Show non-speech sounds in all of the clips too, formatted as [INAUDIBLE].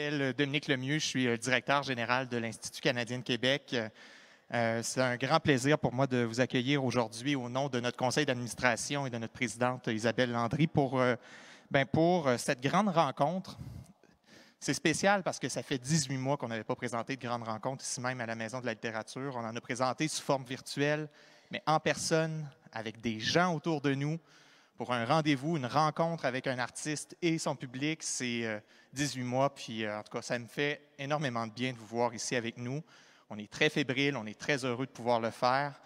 m'appelle euh, Dominique Lemieux, je suis le euh, directeur général de l'Institut canadien de Québec. Euh, c'est un grand plaisir pour moi de vous accueillir aujourd'hui au nom de notre conseil d'administration et de notre présidente Isabelle Landry pour, ben, pour cette grande rencontre. C'est spécial parce que ça fait 18 mois qu'on n'avait pas présenté de grande rencontre ici même à la Maison de la littérature. On en a présenté sous forme virtuelle, mais en personne, avec des gens autour de nous, pour un rendez-vous, une rencontre avec un artiste et son public, c'est 18 euh, mois. Puis euh, en tout cas, ça me fait énormément de bien de vous voir ici avec nous. On est très fébrile, on est très heureux de pouvoir le faire.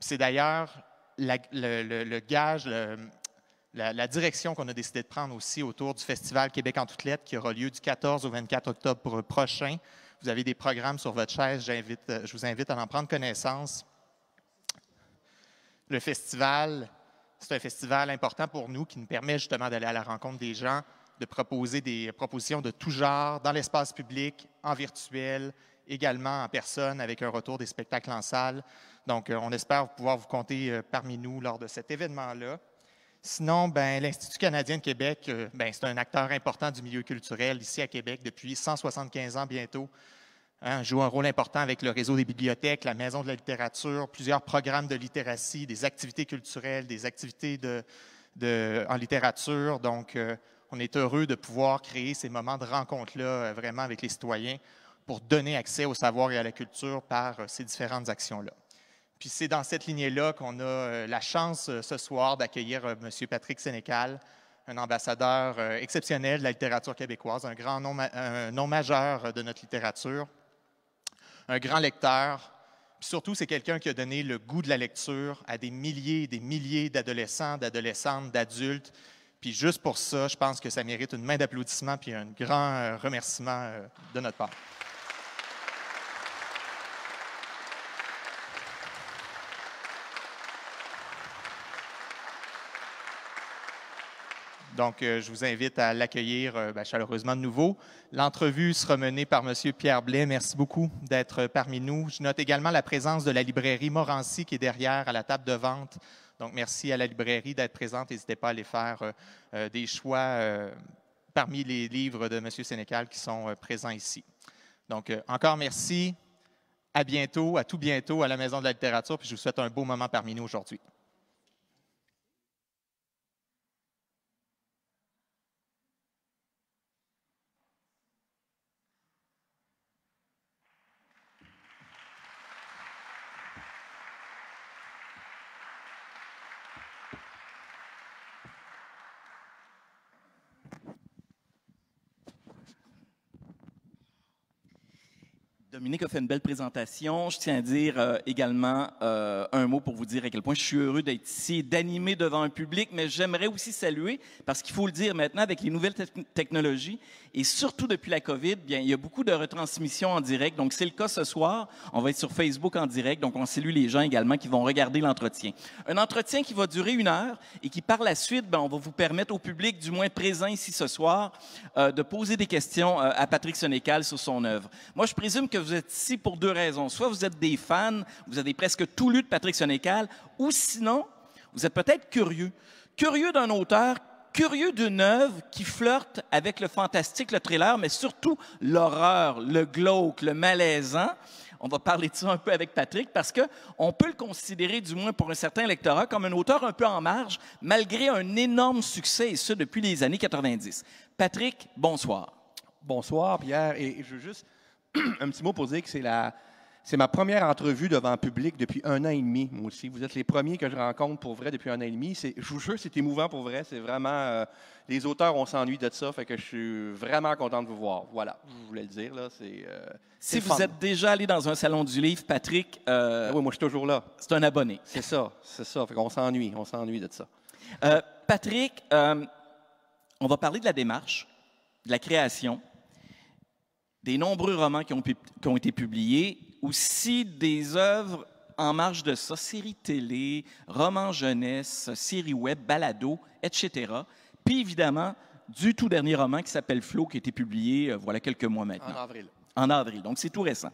C'est d'ailleurs le, gage, la, la, direction qu'on a décidé de prendre aussi autour du Festival Québec en toutes lettres qui aura lieu du 14 au 24 octobre prochain. Vous avez des programmes sur votre chaise, euh, je vous invite à en prendre connaissance. Le festival, c'est un festival important pour nous qui nous permet justement d'aller à la rencontre des gens, de proposer des propositions de tout genre dans l'espace public, en virtuel, également en personne avec un retour des spectacles en salle. Donc, euh, on espère pouvoir vous compter euh, parmi nous lors de cet événement-là. Sinon, ben, l'Institut canadien de Québec, euh, ben, c'est un acteur important du milieu culturel ici à Québec depuis 175 ans bientôt hein, joue un rôle important avec le réseau des bibliothèques, la maison de la littérature, plusieurs programmes de littératie, des activités culturelles, des activités de, de, en littérature. Donc, euh, on est heureux de pouvoir créer ces moments de rencontre-là euh, vraiment avec les citoyens pour donner accès au savoir et à la culture par euh, ces différentes actions-là. Puis c'est dans cette lignée-là qu'on a la chance ce soir d'accueillir M. Patrick Sénécal, un ambassadeur exceptionnel de la littérature québécoise, un grand nom, un nom majeur de notre littérature un grand lecteur. Puis surtout, c'est quelqu'un qui a donné le goût de la lecture à des milliers et des milliers d'adolescents, d'adolescentes, d'adultes. Puis juste pour ça, je pense que ça mérite une main d'applaudissement puis un grand euh, remerciement euh, de notre part. Donc, euh, je vous invite à l'accueillir euh, ben, chaleureusement de nouveau. L'entrevue sera menée par M. Pierre Blais. Merci beaucoup d'être parmi nous. Je note également la présence de la librairie Morancy qui est derrière à la table de vente. Donc, merci à la librairie d'être présente. N'hésitez pas à aller faire euh, des choix parmi les livres de M. Sénécal qui sont présents ici. Donc, encore merci. À bientôt, à tout bientôt à la Maison de la littérature. Puis je vous souhaite un beau moment parmi nous aujourd'hui. Dominique a fait une belle présentation. Je tiens à dire euh, également euh, un mot pour vous dire à quel point je suis heureux d'être ici, d'animer devant un public, mais j'aimerais aussi saluer, parce qu'il faut le dire maintenant, avec les nouvelles technologies, et surtout depuis la COVID, bien, il y a beaucoup de retransmissions en direct. Donc, c'est le cas ce soir. On va être sur Facebook en direct, donc on salue les gens également qui vont regarder l'entretien. Un entretien qui va durer une heure et qui, par la suite, ben, on va vous permettre au public, du moins présent ici ce soir, euh, de poser des questions à Patrick sonécal sur son œuvre. Moi, je présume que vous vous êtes ici pour deux raisons. Soit vous êtes des fans, vous avez presque tout lu de Patrick Sénécal, ou sinon, vous êtes peut-être curieux. Curieux d'un auteur, curieux d'une œuvre qui flirte avec le fantastique, le thriller, mais surtout l'horreur, le glauque, le malaisant. On va parler de ça un peu avec Patrick parce que on peut le considérer, du moins pour un certain lectorat, comme un auteur un peu en marge, malgré un énorme succès, et ce depuis les années 90. Patrick, bonsoir. Bonsoir, Pierre. Et je veux juste un petit mot pour dire que c'est la, c'est ma première entrevue devant public depuis un an et demi, moi aussi. Vous êtes les premiers que je rencontre pour vrai depuis un an et demi. je vous jure, c'est émouvant pour vrai. C'est vraiment. Euh, les auteurs, on s'ennuie de ça, fait que je suis vraiment content de vous voir. Voilà, je voulais le dire. Là, c'est, euh, si vous êtes déjà allé dans un salon du livre, Patrick. Euh, ben oui, moi, je suis toujours là. C'est un abonné. C'est ça, c'est ça. Fait qu'on s'ennuie, on s'ennuie de ça. Patrick, on va parler de la démarche, de la création des nombreux romans qui ont, ont, été publiés, aussi des œuvres en marge de ça, séries télé, romans jeunesse, séries web, balado, etc. Puis évidemment, du tout dernier roman qui s'appelle Flo, qui a été publié euh, voilà quelques mois maintenant. En avril. En avril, donc c'est tout récent.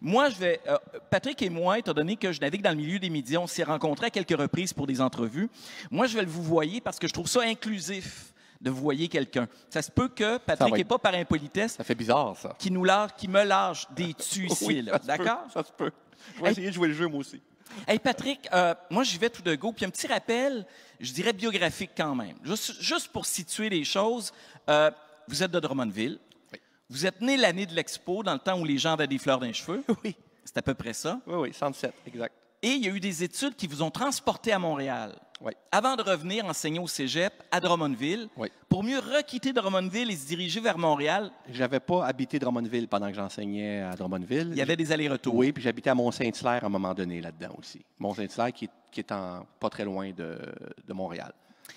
Moi, je vais. Euh, Patrick et moi, étant donné que je navigue dans le milieu des médias, on s'est rencontrés à quelques reprises pour des entrevues. Moi, je vais le vous voyez parce que je trouve ça inclusif de vous voir quelqu'un. Ça se peut que Patrick n'ait pas par impolitesse. Ça fait bizarre, Qui nous lâche, qui me lâche des [LAUGHS] ici. D'accord? Ça se peut. Je vais essayer de jouer le jeu, moi aussi. Hey Patrick, euh, moi j'y vais tout de go. Puis un petit rappel, je dirais biographique quand même. Juste, pour situer les choses, euh, vous êtes de Drummondville. Vous êtes né l'année de l'expo, dans le temps où les gens avaient des fleurs dans les cheveux. [LAUGHS] Oui. C'est à peu près ça. Oui, oui, 107, exact. Et il y a eu des études qui vous ont transporté à Montréal avant de revenir enseigner au cégep à Drummondville, pour mieux requitter Drummondville et se diriger vers Montréal. J'avais pas habité Drummondville pendant que j'enseignais à Drummondville. Il y avait des allers-retours. Oui, puis j'habitais à Mont-Saint-Hilaire à un moment donné là-dedans aussi. Mont-Saint-Hilaire qui, est en, pas très loin de, de Montréal.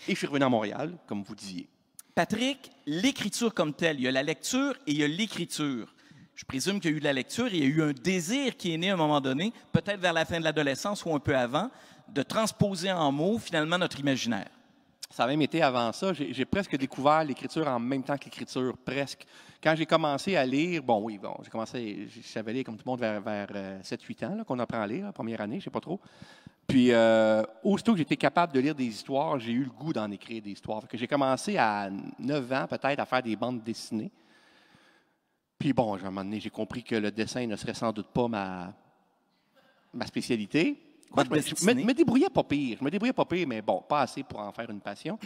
Et je suis revenu à Montréal, comme vous disiez. Patrick, l'écriture comme telle, il y a la lecture et il y a l'écriture. Je présume qu'il y a eu de la lecture, et il y a eu un désir qui est né à un moment donné, peut-être vers la fin de l'adolescence ou un peu avant, de transposer en mots finalement notre imaginaire. Ça a même été avant ça. J'ai presque découvert l'écriture en même temps que l'écriture, presque. Quand j'ai commencé à lire, bon, oui, bon, j'ai commencé, je savais lire comme tout le monde vers, vers 7-8 euh, ans, qu'on apprend à lire, première année, je sais pas trop. Puis, euh, aussitôt que j'étais capable de lire des histoires, j'ai eu le goût d'en écrire des histoires. J'ai commencé à 9 ans, peut-être, à faire des bandes dessinées. Puis, bon, à un moment donné, j'ai compris que le dessin ne serait sans doute pas ma, ma spécialité je, me, débrouillais pas pire. Je me débrouillais pas mais bon, pas assez pour en faire une passion.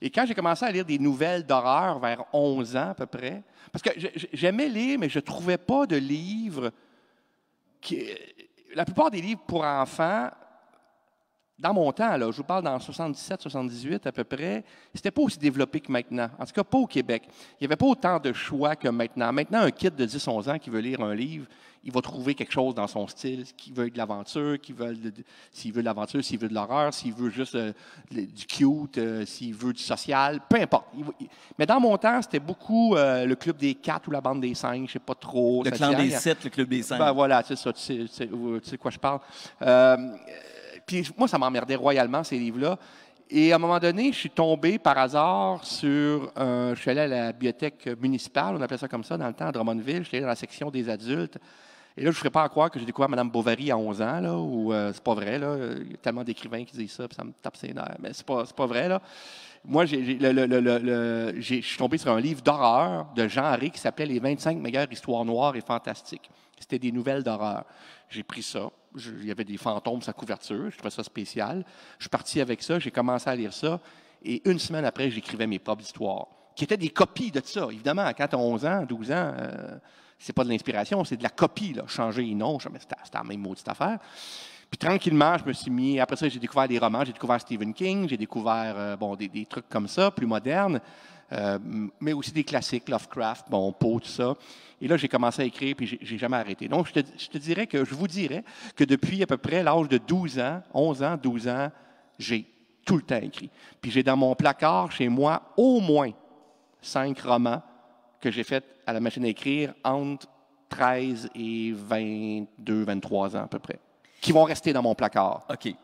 Et quand j'ai commencé à lire des nouvelles d'horreur vers 11 ans à peu près, parce que j'aimais lire, mais je trouvais pas de livres qui. La plupart des livres pour enfants dans mon temps, je vous parle dans 77, 78 à peu près, c'était pas aussi développé que maintenant. En tout cas, pas au Québec. Il n'y avait pas autant de choix que maintenant. Maintenant, un kid de 10-11 ans qui veut lire un livre, il va trouver quelque chose dans son style, qui veut de l'aventure, qui veut s'il veut de l'aventure, s'il veut de l'horreur, s'il veut juste euh, du cute, euh, s'il veut du social, peu importe. mais dans mon temps, c'était beaucoup euh, le club des quatre ou la bande des 5, je ne sais pas trop. Le clan des sept, le club des 5. Ben voilà, tu sais, tu quoi je parle. Puis moi, ça m'emmerdait royalement, ces livres-là. Et à un moment donné, je suis tombé par hasard sur. un. je suis allé à la bibliothèque municipale, on appelait ça comme ça dans le temps, à Drummondville. Je suis allé dans la section des adultes. Et là, je ne ferais pas croire que j'ai découvert Mme Bovary à 11 ans, là, ou euh, c'est pas vrai, là. Il y a tellement d'écrivains qui disent ça, ça me tape ses nerfs. Mais c'est pas, vrai, là. Moi, je suis tombé sur un livre d'horreur de Jean henri qui s'appelait Les 25 meilleures histoires noires et fantastiques. C'était des nouvelles d'horreur. J'ai pris ça il y avait des fantômes sa couverture, je trouvais ça spécial. Je suis parti avec ça, j'ai commencé à lire ça, et une semaine après, j'écrivais mes propres histoires, qui étaient des copies de ça. Évidemment, à 4, 11 ans, 12 ans, euh, c'est pas de l'inspiration, c'est de la copie, là. changer les noms, c'était la même maudite affaire. Puis tranquillement, je me suis mis. Après ça, j'ai découvert des romans, j'ai découvert Stephen King, j'ai découvert euh, des, trucs comme ça, plus modernes. Euh, mais aussi des classiques, Lovecraft, bon, Poe, tout ça. Et là, j'ai commencé à écrire, puis j'ai jamais arrêté. Donc, je te, dirais que, je vous dirais que depuis à peu près l'âge de 12 ans, 11 ans, 12 ans, j'ai tout le temps écrit. Puis j'ai dans mon placard, chez moi, au moins cinq romans que j'ai faits à la machine à écrire entre 13 et 22, 23 ans à peu près, qui vont rester dans mon placard. OK.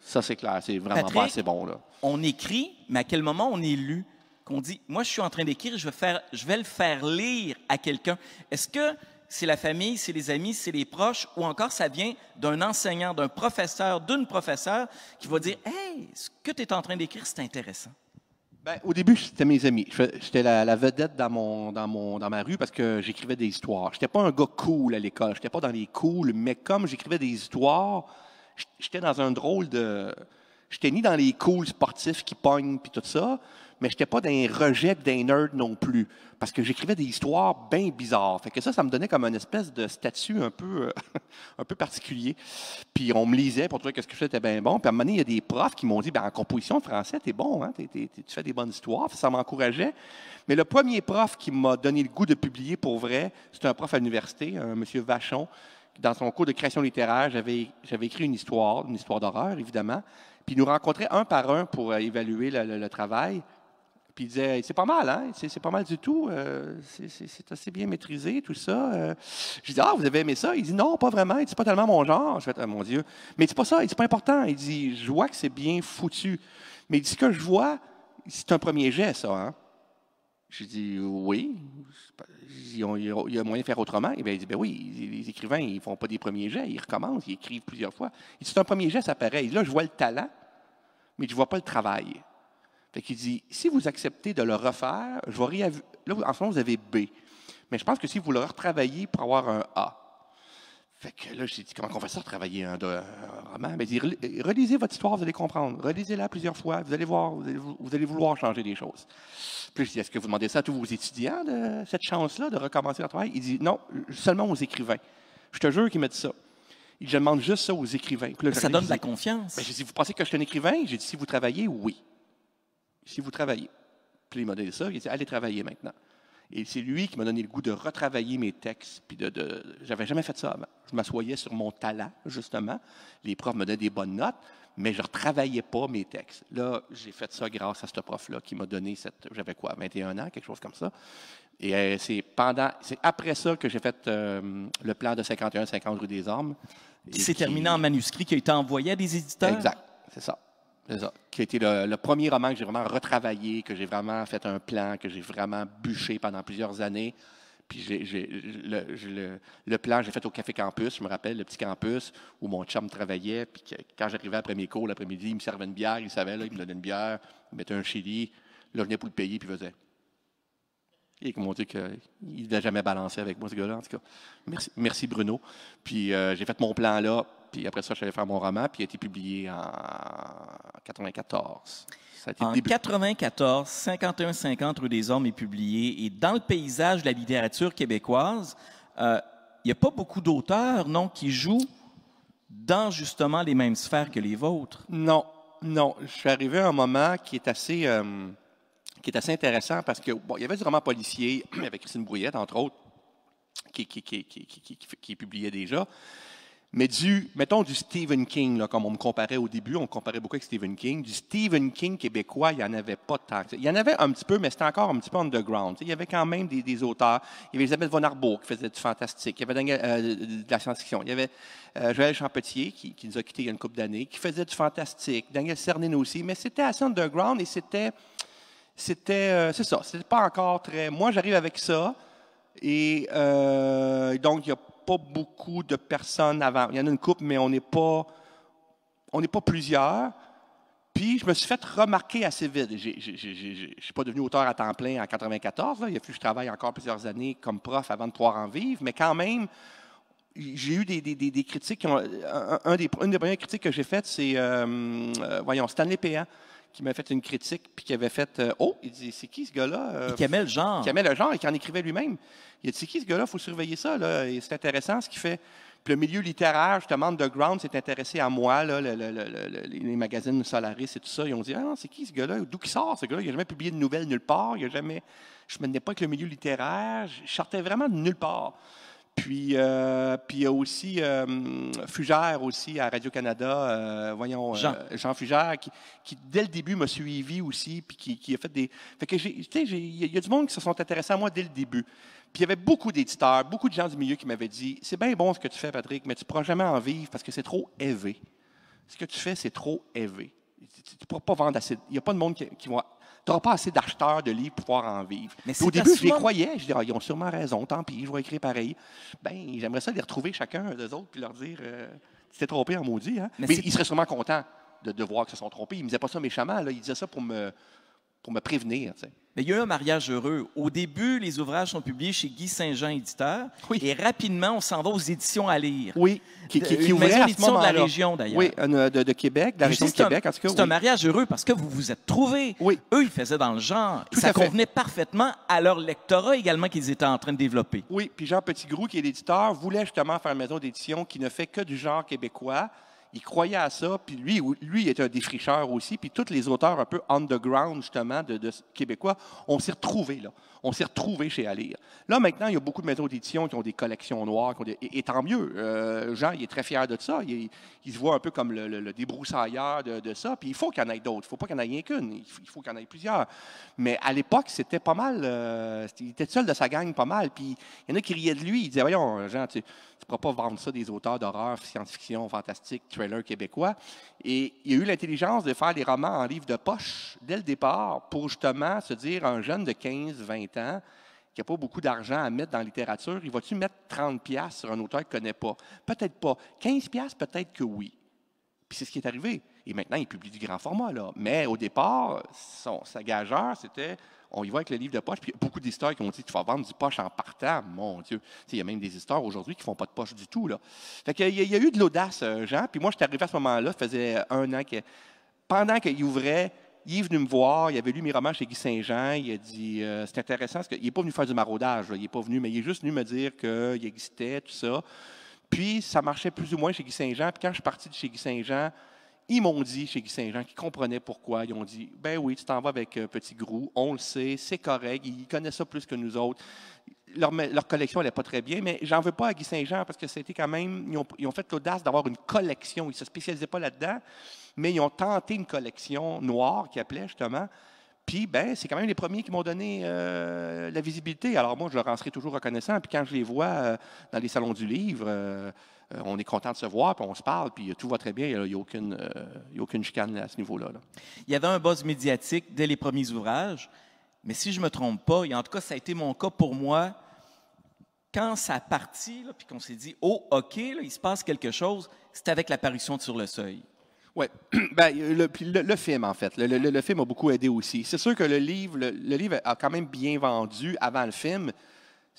Ça, c'est clair, c'est vraiment pas assez bon. Là. On écrit, mais à quel moment on est lu? qu'on dit, moi je suis en train d'écrire, je, vais je vais le faire lire à quelqu'un. Est-ce que c'est la famille, c'est les amis, c'est les proches, ou encore ça vient d'un enseignant, d'un professeur, d'une professeure qui va dire, Hey, ce que tu es en train d'écrire, c'est intéressant. Bien, au début, c'était mes amis. J'étais la, vedette dans, ma rue parce que j'écrivais des histoires. n'étais pas un gars cool à l'école. n'étais pas dans les cools, mais comme j'écrivais des histoires, j'étais dans un drôle de. J'étais ni dans les cools sportifs qui pognent puis tout ça mais je n'étais pas d'un rejet d'un nerd non plus, parce que j'écrivais des histoires bien bizarres. Fait que ça, ça me donnait comme une espèce de statut un peu, euh, [LAUGHS] un peu particulier. Puis on me lisait pour trouver que ce que je faisais était bien bon. Puis à un moment donné, il y a des profs qui m'ont dit, ben, en composition de français, es bon, hein? es, tu fais des bonnes histoires. ça m'encourageait. Mais le premier prof qui m'a donné le goût de publier pour vrai, c'était un prof à l'université, un monsieur Vachon, dans son cours de création littéraire, j'avais écrit une histoire, une histoire d'horreur, évidemment. Puis il nous rencontrait un par un pour euh, évaluer le travail il disait C'est pas mal, hein C'est pas mal du tout. Euh, c'est assez bien maîtrisé, tout ça. Euh. je dis Ah, vous avez aimé ça Il dit Non, pas vraiment. C'est pas tellement mon genre. Je fais ah, Mon Dieu. Mais c'est pas ça. C'est pas important. Il dit Je vois que c'est bien foutu. Mais il Ce que je vois, c'est un premier jet, ça, hein je dis « Oui. Il y a moyen de faire autrement. Et il dit ben oui, les écrivains, ils ne font pas des premiers jets, ils recommencent, ils écrivent plusieurs fois. Il dit, c'est un premier jet, ça paraît. là, je vois le talent, mais je vois pas le travail. Fait qu'il dit, si vous acceptez de le refaire, je vais réav... Là, en ce moment, vous avez B. Mais je pense que si vous le retravaillez pour avoir un A. Fait que là, j'ai dit, comment on fait ça, travailler un, roman? Mais ben, m'a relisez votre histoire, vous allez comprendre. Relisez-la plusieurs fois, vous allez voir, vous allez, vouloir changer des choses. Puis je dit, est-ce que vous demandez ça à tous vos étudiants, cette chance-là, de recommencer leur travail? Il dit, non, seulement aux écrivains. Je te jure qu'il m'a dit ça. Je demande juste ça aux écrivains. ça donne de la confiance. lui j'ai dit, vous pensez que je suis un écrivain? J'ai dit, si vous travaillez, oui si vous travaillez. Puis il m'a donné ça, il a dit, allez travailler maintenant. Et c'est lui qui m'a donné le goût de retravailler mes textes. Puis de, j'avais jamais fait ça avant. Je m'assoyais sur mon talent, justement. Les profs me donnaient des bonnes notes, mais je ne retravaillais pas mes textes. Là, j'ai fait ça grâce à ce prof-là qui m'a donné cette. J'avais quoi, 21 ans, quelque chose comme ça. Et euh, c'est pendant, c'est après ça que j'ai fait euh, le plan de 51-50 rue des Armes. C'est terminé en manuscrit qui a été envoyé à des éditeurs. Exact, c'est ça. Qui a été le, premier roman que j'ai vraiment retravaillé, que j'ai vraiment fait un plan, que j'ai vraiment bûché pendant plusieurs années. Puis le, plan, j'ai fait au Café Campus, je me rappelle, le petit campus où mon chum travaillait. Puis quand j'arrivais après mes cours l'après-midi, il me servait une bière, il savait, là, il me donnait une bière, il mettait un chili. Là, je venais pour le payer, puis il faisait. Et comment dit qu'il ne devait jamais balancé avec moi, ce gars-là, en tout cas. Merci, Bruno. Puis euh, j'ai fait mon plan là, puis après ça, j'allais faire mon roman, puis il a été publié en 94. en 1994, 51-50 Rue des Hommes est publié. Et dans le paysage de la littérature québécoise, euh, il n'y a pas beaucoup d'auteurs, non, qui jouent dans justement les mêmes sphères que les vôtres. Non, non. Je suis arrivé à un moment qui est assez, euh, qui est assez intéressant parce que bon, il y avait du roman policier [CLEARS THROAT] avec Christine Brouillette, entre autres, qui, qui, qui, qui publiait déjà. Mais du, mettons du Stephen King, là, comme on me comparait au début, on me comparait beaucoup avec Stephen King. Du Stephen King québécois, il n'y en avait pas tant. Il y en avait un petit peu, mais c'était encore un petit peu underground. Il y avait quand même des, auteurs. Il y avait Elisabeth von Arbour qui faisait du fantastique. Il y avait Daniel... Euh, de la science-fiction. Il y avait euh, Joël Champetier qui, qui, nous a quittés il y a une couple d'années, qui faisait du fantastique. Daniel Cernin aussi. Mais c'était assez underground et c'était, c'était, euh, c'est ça. C'était pas encore très. Moi, j'arrive avec ça. Et donc, il y a pas beaucoup de personnes avant. Il y en a une couple, mais on n'est pas, on pas plusieurs. Puis je me suis fait remarquer assez vite. Je ne suis pas devenu auteur à temps plein en 94. Là. Il a fallu que je travaille encore plusieurs années comme prof avant de pouvoir en vivre, mais quand même, j'ai eu des, des, des, critiques. un, des, une des premières critiques que j'ai faites, c'est, euh, euh, voyons, Stanley Péan qui m'a fait une critique, puis qui avait fait euh, Oh, il dit C'est qui ce gars-là euh, Il Qui aimait le genre. Qui aimait le genre et qui en écrivait lui-même. Il a dit C'est qui ce gars-là faut surveiller ça, là. c'est intéressant ce qu'il fait. Puis le milieu littéraire, justement, underground, s'est intéressé à moi, les magazines Solaris et tout ça. Ils ont dit Ah, c'est qui ce gars-là D'où qui sort ce gars-là Il n'a jamais publié de nouvelles nulle part. Il a jamais... Je ne me tenais pas avec le milieu littéraire. Je sortais vraiment de nulle part. Puis, euh, puis il y a aussi euh, Fugère aussi à Radio-Canada, euh, voyons, Jean. Fugère, qui, dès le début m'a suivi aussi, puis qui, qui, a fait des... Fait que, tu il y a du monde qui se sont intéressés à moi dès le début. Puis il y avait beaucoup d'éditeurs, beaucoup de gens du milieu qui m'avaient dit, c'est bien bon ce que tu fais, Patrick, mais tu ne pourras jamais en vivre parce que c'est trop élevé. Ce que tu fais, c'est trop élevé. Tu ne pourras pas vendre assez... Il n'y a pas de monde qui, qui va n'auras pas assez d'acheteurs de livres pour pouvoir en vivre. Mais au début, je les croyais. Je disais, ah, ils ont sûrement raison, tant pis, je vais écrire pareil. Ben, j'aimerais ça les retrouver chacun des autres puis leur dire, euh, tu t'es trompé en maudit. Hein. Mais, ils seraient sûrement contents de, voir que se sont trompés. Ils ne me disaient pas ça méchamment, ils disaient ça pour me, pour me prévenir. Mais il y a eu un mariage heureux. Au début, les ouvrages sont publiés chez Guy Saint-Jean, éditeur. Et rapidement, on s'en va aux éditions à lire. Oui, qui, qui, qui à moment de la région, d'ailleurs. Oui, euh, de, Québec, de la région de Québec. C'est un mariage heureux parce que vous vous êtes trouvés. Eux, ils faisaient dans le genre. ça convenait parfaitement à leur lectorat également qu'ils étaient en train de développer. Oui, puis Jean Petitgrou, qui est l'éditeur, voulait justement faire une maison d'édition qui ne fait que du genre québécois il croyait à ça, puis lui, lui était un défricheur aussi, puis tous les auteurs un peu underground, justement, de, québécois, on s'est retrouvés là. On s'est retrouvés chez Alire. Là, maintenant, il y a beaucoup de maisons d'édition qui ont des collections noires, et, tant mieux. Euh, Jean, il est très fier de ça. Il, se voit un peu comme le, débroussailleur de, ça, puis il faut qu'il y en ait d'autres. Il ne faut pas qu'il n'y en ait qu'une. Il faut, qu'il y en ait plusieurs. Mais à l'époque, c'était pas mal. Euh, il était seul de sa gang pas mal, puis il y en a qui riaient de lui. Ils disaient Voyons, Jean, tu ne pourras pas vendre ça des auteurs d'horreur, science-fiction, fantastique, québécois. Et il a eu l'intelligence de faire des romans en livre de poche dès le départ pour justement se dire un jeune de 15-20 ans qui n'a pas beaucoup d'argent à mettre dans la littérature, il va-tu mettre 30$ sur un auteur qu'il ne connaît pas? Peut-être pas. 15$, peut-être que oui. Puis c'est ce qui est arrivé. Et maintenant, il publie du grand format, là. Mais au départ, son, sa gageur, c'était on y va avec le livre de poche. Puis il y a beaucoup d'histoires qui ont dit tu vas vendre du poche en partant. Mon Dieu. Il y a même des histoires aujourd'hui qui ne font pas de poche du tout. Là. Fait qu'il y, a eu de l'audace, euh, Jean. Puis moi, je suis arrivé à ce moment-là, faisait un an que. Pendant qu'il ouvrait, il est venu me voir, il avait lu mes romans chez Guy Saint-Jean, il a dit euh, C'est intéressant, parce qu'il n'est pas venu faire du maraudage, il n'est pas venu, mais il est juste venu me dire qu'il existait, tout ça. Puis ça marchait plus ou moins chez Guy Saint-Jean. Puis quand je suis parti de chez Guy Saint-Jean, ils m'ont dit, chez Guy Saint-Jean qui comprenaient pourquoi. Ils ont dit Ben oui, tu t'en vas avec Petit Grou, on le sait, c'est correct, ils connaissent ça plus que nous autres. Leur, leur collection n'est pas très bien, mais j'en veux pas à Guy Saint-Jean parce que c'était quand même. Ils ont, fait l'audace d'avoir une collection. Ils ne se spécialisaient pas là-dedans, mais ils ont tenté une collection noire qui appelait justement. Puis, ben, c'est quand même les premiers qui m'ont donné euh, la visibilité. Alors, moi, je leur en serai toujours reconnaissant. Puis, quand je les vois euh, dans les salons du livre, euh, euh, on est content de se voir, puis on se parle, puis euh, tout va très bien. Il n'y a, aucune, euh, y a aucune chicane à ce niveau-là. Il y avait un buzz médiatique dès les premiers ouvrages, mais si je ne me trompe pas, et en tout cas, ça a été mon cas pour moi, quand ça a parti, puis qu'on s'est dit, oh, OK, il se passe quelque chose, c'est avec l'apparition de Sur le Seuil. Oui, [CLEARS THROAT] ben, le, film, en fait. Le, le film a beaucoup aidé aussi. C'est sûr que le livre, le, livre a quand même bien vendu avant le film,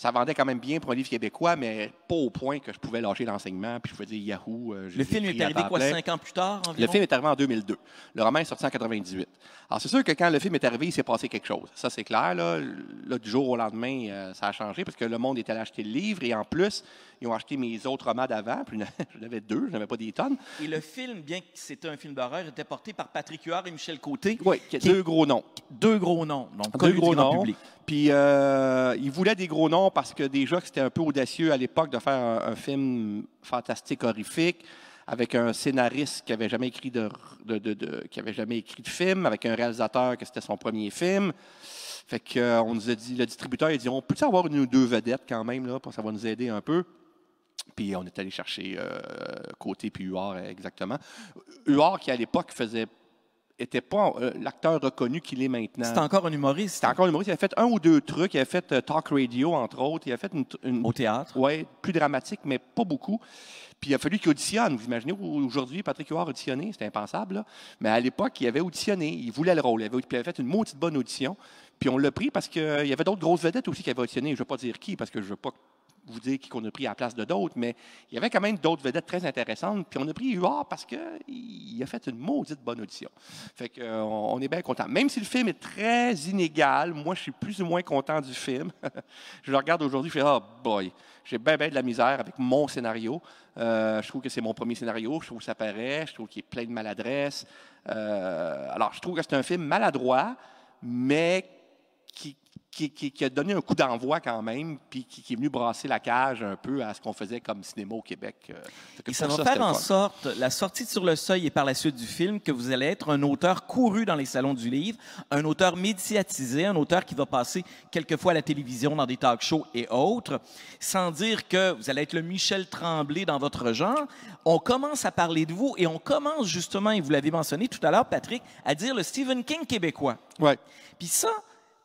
ça vendait quand même bien pour un livre québécois, mais pas au point que je pouvais lâcher l'enseignement, puis je pouvais dire Yahoo. Euh, le film est arrivé quoi, cinq ans plus tard environ? Le film est arrivé en 2002. Le roman est sorti en 1998. Alors, c'est sûr que quand le film est arrivé, il s'est passé quelque chose. Ça, c'est clair. Là. du jour au lendemain, euh, ça a changé parce que le monde est allé acheter le livre et en plus, ils ont acheté mes autres romans d'avant. Puis [LAUGHS] j'en avais deux, je n'avais pas des tonnes. Et le film, bien que c'était un film d'horreur, était porté par Patrick Huard et Michel Côté. Oui, deux gros noms. Deux gros noms. deux gros noms. Puis, euh, ils voulaient des gros noms parce que déjà que c'était un peu audacieux à l'époque de faire un, film fantastique horrifique avec un scénariste qui n'avait jamais écrit de, jamais écrit de film, avec un réalisateur que c'était son premier film. Fait que euh, nous a dit, le distributeur a dit on peut avoir une ou deux vedettes quand même là, pour ça va nous aider un peu. Puis on est allé chercher euh, Côté puis Huard exactement. Huard qui à l'époque faisait n'était pas euh, l'acteur reconnu qu'il est maintenant. C'est encore un humoriste. C'est encore un humoriste. Il a fait un ou deux trucs. Il a fait euh, Talk Radio, entre autres. Il a fait une. Au théâtre. Oui, plus dramatique, mais pas beaucoup. Puis il a fallu qu'il auditionne. Vous imaginez, aujourd'hui, Patrick Huard auditionné, c'était impensable. Mais à l'époque, il avait auditionné. Il voulait le rôle. Il avait, fait une maudite bonne audition. Puis on l'a pris parce qu'il euh, y avait d'autres grosses vedettes aussi qui avaient auditionné. Je ne veux pas dire qui, parce que je ne veux pas vous dire qu'on a pris à la place de d'autres, mais il y avait quand même d'autres vedettes très intéressantes. Puis on a pris Huard parce qu'il a fait une maudite bonne audition. Fait qu'on euh, on est bien content. Même si le film est très inégal, moi, je suis plus ou moins content du film. [LAUGHS] je le regarde aujourd'hui, je fais « Ah, boy! » J'ai bien, bien de la misère avec mon scénario. Euh, je trouve que c'est mon premier scénario. Je trouve que ça paraît. Je trouve qu'il est plein de maladresse. Euh, alors, je trouve que c'est un film maladroit, mais qui, qui, a donné un coup d'envoi quand même, puis qui, est venu brasser la cage un peu à ce qu'on faisait comme cinéma au Québec. Euh, et ça va faire en sorte, la sortie de Sur le Seuil et par la suite du film, que vous allez être un auteur couru dans les salons du livre, un auteur médiatisé, un auteur qui va passer quelquefois à la télévision, dans des talk shows et autres, sans dire que vous allez être le Michel Tremblay dans votre genre. On commence à parler de vous et on commence justement, et vous l'avez mentionné tout à l'heure, Patrick, à dire le Stephen King québécois. Ouais. Puis ça,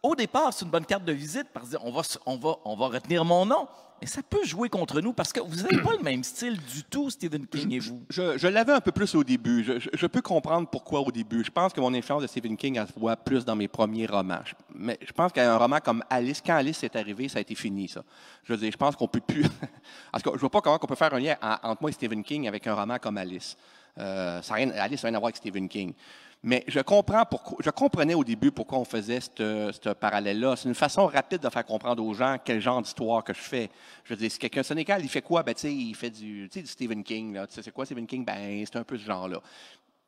au départ, c'est une bonne carte de visite parce qu'on va, on va, retenir mon nom. Mais ça peut jouer contre nous parce que vous n'avez pas le même style du tout, Stephen King et vous. Je, l'avais un peu plus au début. Je, peux comprendre pourquoi au début. Je pense que mon influence de Stephen King, se voit plus dans mes premiers romans. mais je pense qu'un roman comme Alice, quand Alice est arrivée, ça a été fini, ça. Je veux je pense qu'on peut plus. [LAUGHS] Je ne vois pas comment on peut faire un lien entre moi et Stephen King avec un roman comme Alice. Euh, Alice n'a rien à voir avec Stephen King. Mais je comprends pourquoi, je comprenais au début pourquoi on faisait euh, ce parallèle-là. C'est une façon rapide de faire comprendre aux gens quel genre d'histoire que je fais. Je veux dire, si quelqu'un sénégal, il fait quoi? Ben, tu sais, il fait du, du Stephen King, Tu sais, c'est quoi Stephen King? Ben, c'est un peu ce genre-là.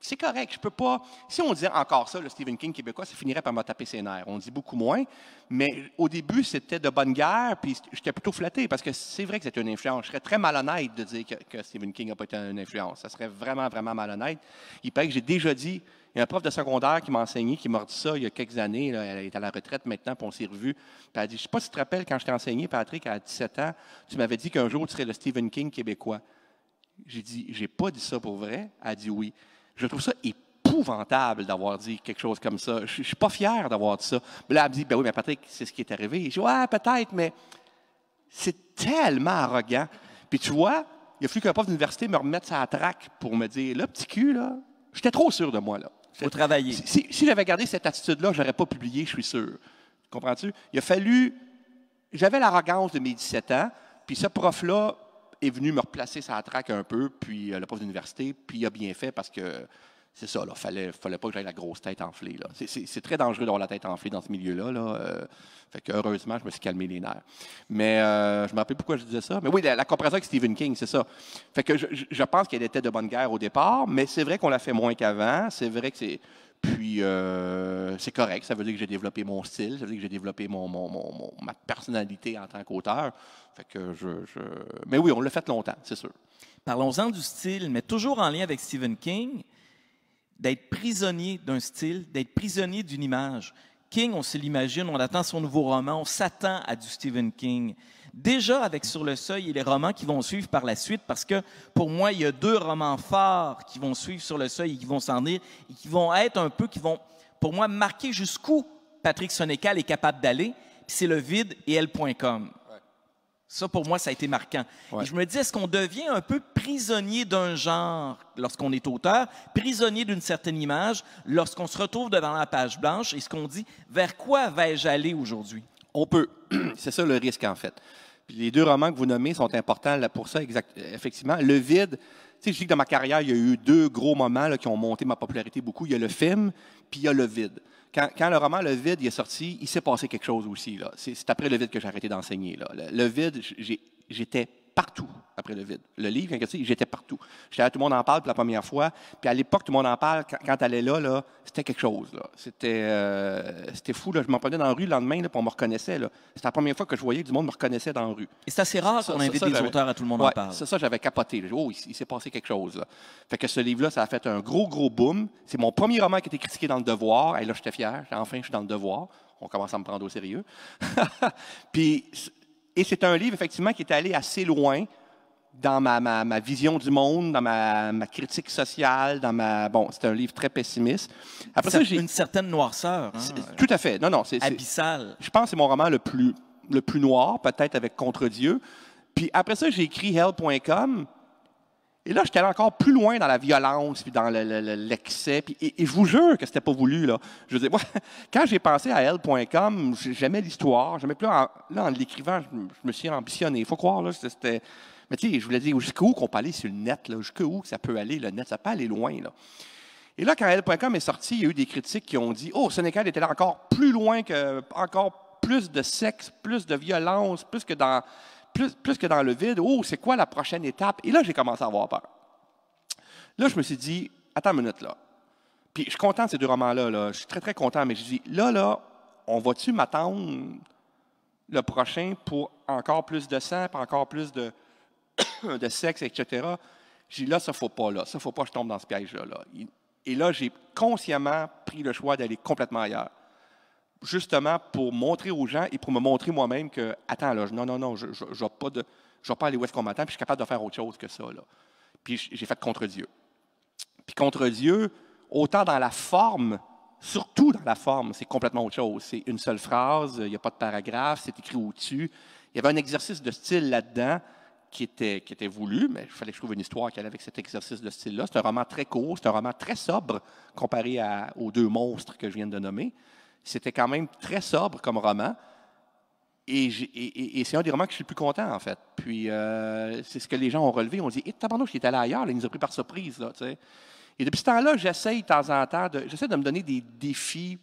C'est correct, je peux pas. Si on disait encore ça, le Stephen King québécois, ça finirait par me taper ses nerfs. On dit beaucoup moins, mais au début, c'était de bonne guerre, puis j'étais plutôt flatté parce que c'est vrai que c'était une influence. Je serais très malhonnête de dire que, que Stephen King n'a pas été une influence. Ça serait vraiment, vraiment malhonnête. Il paraît que j'ai déjà dit il y a un prof de secondaire qui m'a enseigné, qui m'a dit ça il y a quelques années. elle est à la retraite maintenant, puis on s'est revu. Puis elle a dit Je ne sais pas si tu te rappelles, quand je t'ai enseigné, Patrick, à 17 ans, tu m'avais dit qu'un jour, tu serais le Stephen King québécois. J'ai dit J'ai pas dit ça pour vrai. Elle a dit Oui. Je trouve ça épouvantable d'avoir dit quelque chose comme ça. Je ne suis pas fier d'avoir dit ça. Mais là, elle me dit Ben oui, mais Patrick, c'est ce qui est arrivé. Je dis Ouais, peut-être, mais c'est tellement arrogant. Puis tu vois, il a fallu qu'un prof d'université me remette sa traque pour me dire le petit cul, là, j'étais trop sûr de moi, là faut travailler. Si, j'avais gardé cette attitude-là, je n'aurais pas publié, je suis sûr. Comprends-tu? Il a fallu. J'avais l'arrogance de mes 17 ans, puis ce prof-là est venu me replacer sa traque un peu, puis euh, le prof d'université, puis il a bien fait parce que c'est ça, il ne fallait, fallait pas que j'aille la grosse tête enflée. C'est, très dangereux d'avoir la tête enflée dans ce milieu-là. Là. Euh. fait que heureusement, je me suis calmé les nerfs. Mais euh, je me rappelle pourquoi je disais ça. Mais oui, la, comparaison avec Stephen King, c'est ça. Fait que je, pense qu'elle était de bonne guerre au départ, mais c'est vrai qu'on la fait moins qu'avant. C'est vrai que c'est. Puis euh, c'est correct, ça veut dire que j'ai développé mon style, ça veut dire que j'ai développé mon, ma personnalité en tant qu'auteur. Fait que je, je... Mais oui, on l'a fait longtemps, c'est sûr. Parlons-en du style, mais toujours en lien avec Stephen King d'être prisonnier d'un style, d'être prisonnier d'une image. King, on se l'imagine, on attend son nouveau roman, on s'attend à du Stephen King. Déjà avec Sur le seuil et les romans qui vont suivre par la suite, parce que pour moi, il y a deux romans forts qui vont suivre Sur le seuil et qui vont s'en venir et qui vont être un peu, qui vont, pour moi, marquer jusqu'où Patrick Sonécal est capable d'aller. C'est le vide et elle.com. Ça, pour moi, ça a été marquant. Et je me dis, est-ce qu'on devient un peu prisonnier d'un genre lorsqu'on est auteur, prisonnier d'une certaine image, lorsqu'on se retrouve devant la page blanche et ce qu'on dit, vers quoi vais-je aller aujourd'hui? On peut. [CLEARS THROAT] C'est ça le risque, en fait. les deux romans que vous nommez sont importants pour ça, euh, effectivement. Le vide, tu sais, je dis que dans ma carrière, il y a eu deux gros moments qui ont monté ma popularité beaucoup. Il y a le film, puis il y a le vide quand, le roman Le Vide est sorti, il s'est passé quelque chose aussi. C'est après Le Vide que j'ai arrêté d'enseigner. Le, le Vide, j'étais partout après le vide. Le livre, j'étais partout. J'étais là, Tout le monde en parle pour la première fois. Puis à l'époque, Tout le monde en parle, quand, elle est là, c'était quelque chose. C'était euh, c'était fou. Je m'en prenais dans la rue le lendemain, puis on me reconnaissait. C'était la première fois que je voyais que du monde me reconnaissait dans la rue. Et c'est assez rare qu'on invite ça, des auteurs à Tout le monde en parle. Ça, j'avais capoté. oh, il, s'est passé quelque chose. Fait que ce livre-là, ça a fait un gros, gros boom. C'est mon premier roman qui a été critiqué dans Le Devoir. Et là, j'étais fier. Enfin, je suis dans Le Devoir on commence à me prendre au sérieux. [LAUGHS] puis et c'est un livre, effectivement, qui est allé assez loin dans ma, ma, ma vision du monde, dans ma, ma, critique sociale, dans ma... Bon, c'est un livre très pessimiste. Après ça, j'ai... Une certaine noirceur. Hein, tout à fait. Non, non. C'est, Abyssal. Je pense que c'est mon roman le plus, le plus noir, peut-être avec Contre Dieu. Puis après ça, j'ai écrit Hell.com, et là, j'étais allé encore plus loin dans la violence, puis dans l'excès. et, je vous jure que c'était pas voulu. Là. Je veux dire, [LAUGHS] quand j'ai pensé à elle.com, j'aimais l'histoire, j'aimais plus. En, là, en l'écrivant, je, me suis ambitionné. Il faut croire, là, c'était. Mais tu sais, je voulais dire, jusqu'où qu'on peut aller sur le net, jusqu'où ça peut aller, le net, ça peut aller loin. Là. Et là, quand elle.com est sorti, il y a eu des critiques qui ont dit Oh, Sénégal était là encore plus loin que. encore plus de sexe, plus de violence, plus que dans plus, que dans le vide, oh, c'est quoi la prochaine étape? Et là, j'ai commencé à avoir peur. Là, je me suis dit, attends une minute, là. Puis je suis content de ces deux romans-là, là. je suis très, très content, mais je dis, là, là, on va-tu m'attendre le prochain pour encore plus de sang, encore plus de, [COUGHS] de sexe, etc. J'ai dit, là, ça ne faut pas, là. Ça ne faut pas que je tombe dans ce piège Là. Et là, j'ai consciemment pris le choix d'aller complètement ailleurs justement pour montrer aux gens et pour me montrer moi-même que, attends, là, non, non, non, je ne vais pas, de, je pas aller où est-ce qu'on m'attend, puis je suis capable de faire autre chose que ça. Puis j'ai fait contre Dieu. Puis contre Dieu, autant dans la forme, surtout dans la forme, c'est complètement autre chose. C'est une seule phrase, il n'y a pas de paragraphe, c'est écrit au-dessus. Il y avait un exercice de style là-dedans qui était, qui était voulu, mais il fallait que je trouve une histoire qui allait avec cet exercice de style-là. C'est un roman très court, c'est un roman très sobre comparé aux deux monstres que je viens de nommer. C'était quand même très sobre comme roman. Et, c'est un des romans que je suis le plus content, en fait. Puis, euh, c'est ce que les gens ont relevé. On dit, hé, eh, tabarnouche, allé ailleurs, il nous a pris par surprise, là, Et depuis ce temps-là, j'essaye de temps en temps, de, j'essaie de me donner des défis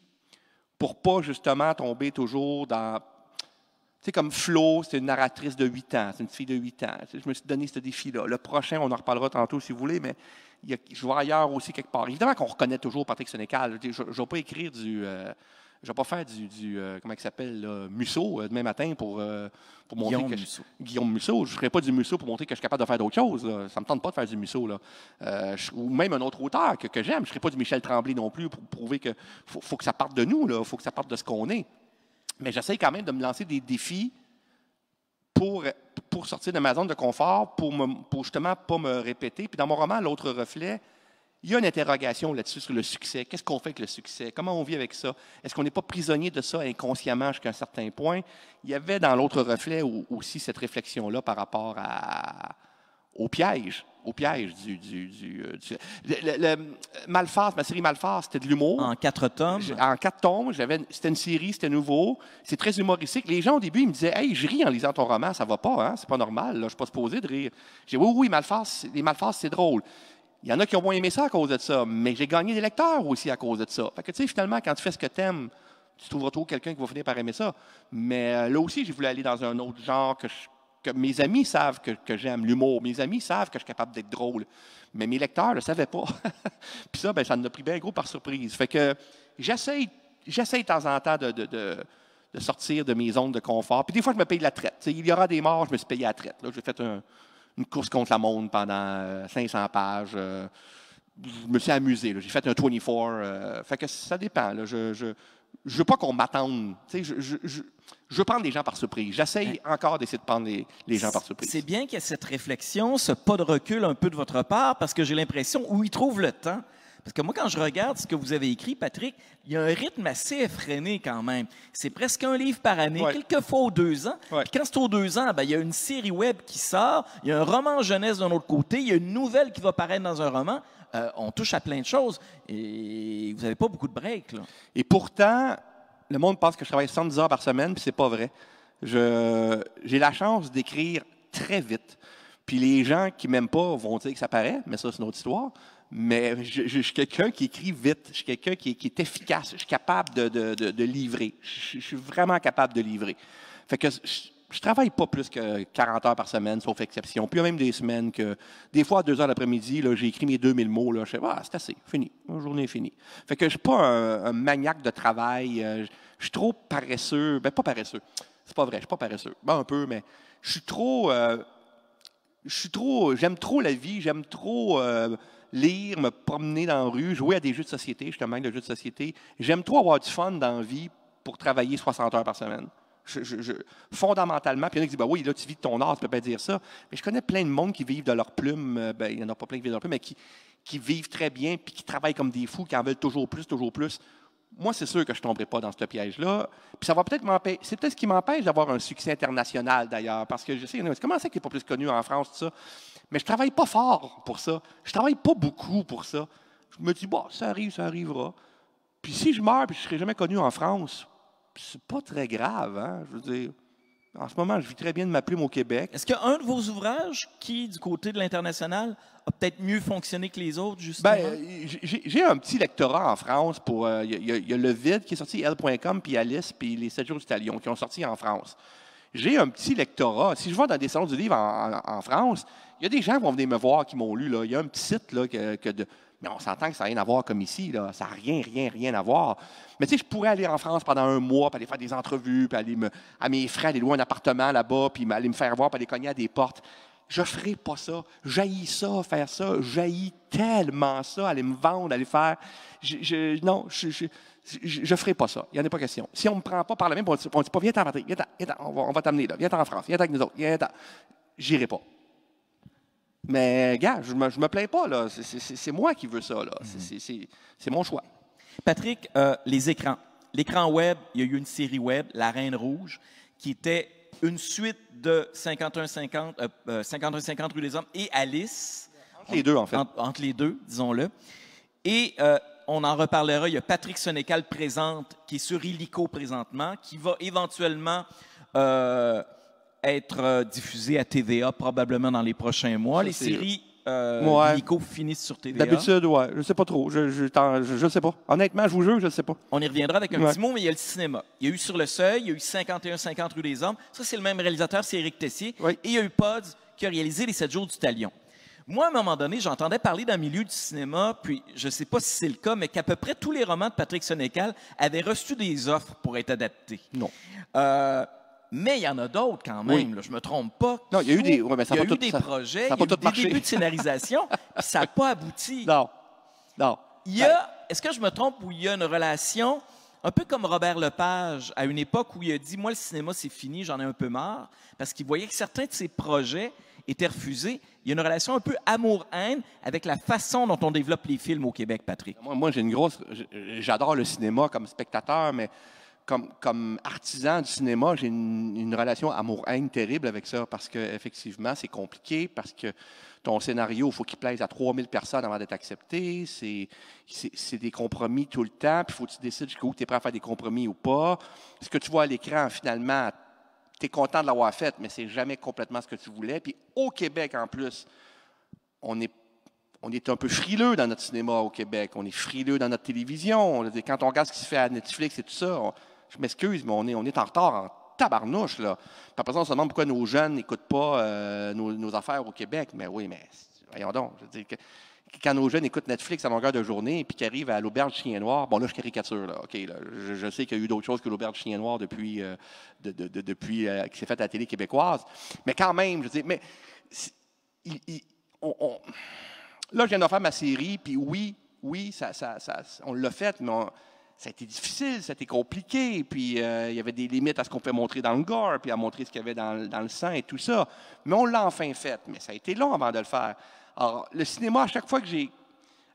pour pas, justement, tomber toujours dans... Tu sais, comme Flo, c'est une narratrice de 8 ans, c'est une fille de 8 ans. je me suis donné ce défi-là. Le prochain, on en reparlera tantôt, si vous voulez, mais il je vois ailleurs aussi quelque part. Évidemment qu'on reconnaît toujours Patrick Sénécal. Je ne vais pas écrire du... Euh, je ne vais pas faire du, euh, comment il s'appelle, Musso euh, demain matin pour, euh, montrer que Je, Guillaume Musso. Je ferai pas du Musso pour montrer que je suis capable de faire d'autres choses. Ça ne me tente pas de faire du Musso. Là. ou même un autre auteur que, j'aime. Je ne ferai pas du Michel Tremblay non plus pour prouver que faut, faut que ça parte de nous. Il faut que ça parte de ce qu'on est. Mais j'essaie quand même de me lancer des défis pour, pour sortir de ma zone de confort, pour, me, pour justement pas me répéter. Puis dans mon roman, l'autre reflet, il y a une interrogation là-dessus sur le succès. Qu'est-ce qu'on fait avec le succès? Comment on vit avec ça? Est-ce qu'on n'est pas prisonnier de ça inconsciemment jusqu'à un certain point? Il y avait dans l'autre reflet aussi cette réflexion-là par rapport à, au piège, au piège du... du, euh, ma série «Malfasse», c'était de l'humour. En quatre tomes. En quatre tomes, c'était une série, c'était nouveau, c'est très humoristique. Les gens, au début, ils me disaient « Hey, je ris en lisant ton roman, ça va pas, hein? c'est pas normal, là, je suis pas supposé de rire. » J'ai dit « Oui, oui, malfasse les Malfasse, c'est drôle. » Il y en a qui ont moins aimé ça à cause de ça, mais j'ai gagné des lecteurs aussi à cause de ça. Fait que, tu sais, finalement, quand tu fais ce que tu aimes, tu trouveras trop quelqu'un qui va finir par aimer ça. Mais euh, là aussi, j'ai voulu aller dans un autre genre que, mes amis savent que, j'aime, l'humour. Mes amis savent que je suis capable d'être drôle. Mais mes lecteurs ne le savaient pas. [LAUGHS] Puis ça, ben, ça m'a a pris bien gros par surprise. Fait que j'essaie de temps en temps de, sortir de mes zones de confort. Puis des fois, je me paye de la traite. il y aura des morts, je me suis payé la traite. J'ai fait un, une course contre la montre pendant 500 euh, pages. Euh, je me suis amusé. J'ai fait un 24. Euh, fait que ça dépend. Je ne veux pas qu'on m'attende. Je, je, je, veux prendre les gens par surprise. J'essaye encore d'essayer de prendre les, gens par surprise. C'est bien qu'il y ait cette réflexion, ce pas de recul un peu de votre part, parce que j'ai l'impression où il trouve le temps parce que moi, quand je regarde ce que vous avez écrit, Patrick, il y a un rythme assez effréné quand même. C'est presque un livre par année, quelquefois aux deux ans. Puis quand c'est aux deux ans, ben, il y a une série web qui sort, il y a un roman jeunesse d'un autre côté, il y a une nouvelle qui va paraître dans un roman. Euh, on touche à plein de choses et vous n'avez pas beaucoup de breaks. Et pourtant, le monde pense que je travaille 110 heures par semaine, puis c'est pas vrai. J'ai la chance d'écrire très vite. Puis les gens qui m'aiment pas vont dire que ça paraît, mais ça, c'est une autre histoire mais je, suis quelqu'un qui écrit vite, je suis quelqu'un qui, est efficace, je suis capable de, livrer. Je, suis vraiment capable de livrer. Fait que je, travaille pas plus que 40 heures par semaine, sauf exception. Puis même des semaines que, des fois, à 2 heures l'après-midi, j'ai écrit mes 2000 mots, là, je sais, ah, c'est assez, fini, ma journée est finie. Fait que je suis pas un, maniaque de travail, euh, je suis trop paresseux, ben pas paresseux, c'est pas vrai, je suis pas paresseux, ben un peu, mais je suis trop, euh, je suis trop, j'aime trop la vie, j'aime trop... Euh, lire, me promener dans la rue, jouer à des jeux de société. Je te manque de jeux de société. J'aime trop avoir du fun dans la vie pour travailler 60 heures par semaine. Je, fondamentalement, puis il y en a qui disent, bah oui, là, tu vis de ton art, tu peux pas dire ça. Mais je connais plein de monde qui vivent de leur plume, euh, ben, il n'y en a pas plein qui vivent de leur plume, mais qui, qui vivent très bien, puis qui travaillent comme des fous, qui en veulent toujours plus, toujours plus. Moi, c'est sûr que je ne tomberai pas dans ce piège-là. Puis ça va peut-être m'empêcher. C'est peut-être ce qui m'empêche d'avoir un succès international, d'ailleurs, parce que je sais, comment ça, qu'il n'est pas plus connu en France, tout ça? mais je ne travaille pas fort pour ça. Je ne travaille pas beaucoup pour ça. Je me dis, bon, ça arrive, ça arrivera. Puis si je meurs et je ne serai jamais connu en France, c'est pas très grave, hein? Je veux dire, en ce moment, je vis très bien de ma plume au Québec. Est-ce qu'un de vos ouvrages qui, du côté de l'international, a peut-être mieux fonctionné que les autres, justement? Ben, euh, j'ai un petit lectorat en France pour. Euh, il y, a Le Vide qui est sorti, L.com, puis Alice, puis Les 7 jours du qui ont sorti en France. J'ai un petit lectorat. Si je vais dans des salons du livre en France, il y a des gens qui vont venir me voir qui m'ont lu. Là. Il y a un petit site que, mais on s'entend que ça n'a rien à voir comme ici. Là. Ça n'a rien, rien, rien à voir. Mais tu sais, je pourrais aller en France pendant un mois, aller faire des entrevues, aller à mes frères, aller louer un appartement là-bas, puis aller me faire voir, puis aller cogner à des portes. Je ne ferai pas ça. J'haïs ça, faire ça. J'haïs tellement ça, aller me vendre, aller faire. Je, non, je ne ferai pas ça. Il n'y en a pas question. Si on ne me prend pas par la main, on ne dit pas viens t'en, Patrick, viens t'en, on va, t'amener là, viens t'en France, viens avec nous autres, viens t'en. J'irai pas. Mais, gars, je ne me, plains pas, là. C'est moi qui veux ça, là. Mm-hmm. C'est mon choix. Patrick, euh, les écrans. L'écran web, il y a eu une série web, La Reine Rouge, qui était une suite de 5150 50, 51 50 rue des Hommes et Alice. Entre les deux, en fait. Entre, les deux, disons-le. Et euh, on en reparlera. Il y a Patrick Sonécal présente, qui est sur Illico présentement, qui va éventuellement euh, être euh, diffusé à TVA probablement dans les prochains mois. les séries euh, Nico finissent sur TVA. D'habitude, ouais. Je sais pas trop. Je, je, je, je sais pas. Honnêtement, je vous jure, je sais pas. On y reviendra avec un petit mot, mais il y a le cinéma. Il y a eu Sur le Seuil, il y a eu 51-50 rue des Hommes. Ça, c'est le même réalisateur, c'est Éric Tessier. Et il y a eu Pods qui a réalisé Les 7 jours du Talion. Moi, à un moment donné, j'entendais parler d'un milieu du cinéma, puis je ne sais pas si c'est le cas, mais qu'à peu près tous les romans de Patrick Sénécal avaient reçu des offres pour être adaptés. Non. Euh, mais il y en a d'autres quand même, je ne me trompe pas. Non, il y a eu des, mais ça projets, il y a eu des débuts de scénarisation, [LAUGHS] puis ça n'a pas abouti. Non, non. Il est-ce que je me trompe ou il y a une relation, un peu comme Robert Lepage, à une époque où il a dit, moi le cinéma c'est fini, j'en ai un peu marre, parce qu'il voyait que certains de ses projets étaient refusés. Il y a une relation un peu amour-haine avec la façon dont on développe les films au Québec, Patrick. Moi, moi j'ai une grosse, j'adore le cinéma comme spectateur, mais comme, artisan du cinéma, j'ai une, relation amour-haine terrible avec ça parce qu'effectivement, c'est compliqué, parce que ton scénario, faut il faut qu'il plaise à 3000 personnes avant d'être accepté. C'est des compromis tout le temps. Puis il faut que tu décides jusqu'où tu es prêt à faire des compromis ou pas. Ce que tu vois à l'écran, finalement, tu es content de l'avoir fait, mais c'est jamais complètement ce que tu voulais. Puis au Québec, en plus, on est on est un peu frileux dans notre cinéma au Québec. On est frileux dans notre télévision. Quand on regarde ce qui se fait à Netflix et tout ça, je m'excuse, mais on est, en retard en tabarnouche. Là. Puis après on se demande pourquoi nos jeunes n'écoutent pas euh, nos, affaires au Québec. Mais oui, mais voyons donc. quand nos jeunes écoutent Netflix à longueur de journée puis qu'ils arrivent à l'auberge chien noir, bon là je caricature là, ok, je, sais qu'il y a eu d'autres choses que l'auberge chien noir depuis, euh, euh, qu'il s'est depuis fait à la télé québécoise, mais quand même, je dis, mais là je viens de faire ma série, puis oui, oui, ça, ça, on l'a fait, mais on, ça a été difficile, ça a été compliqué, puis euh, il y avait des limites à ce qu'on peut montrer dans le gore, puis à montrer ce qu'il y avait dans, le sang et tout ça. Mais on l'a enfin fait, mais ça a été long avant de le faire. Alors, le cinéma, à chaque fois que j'ai,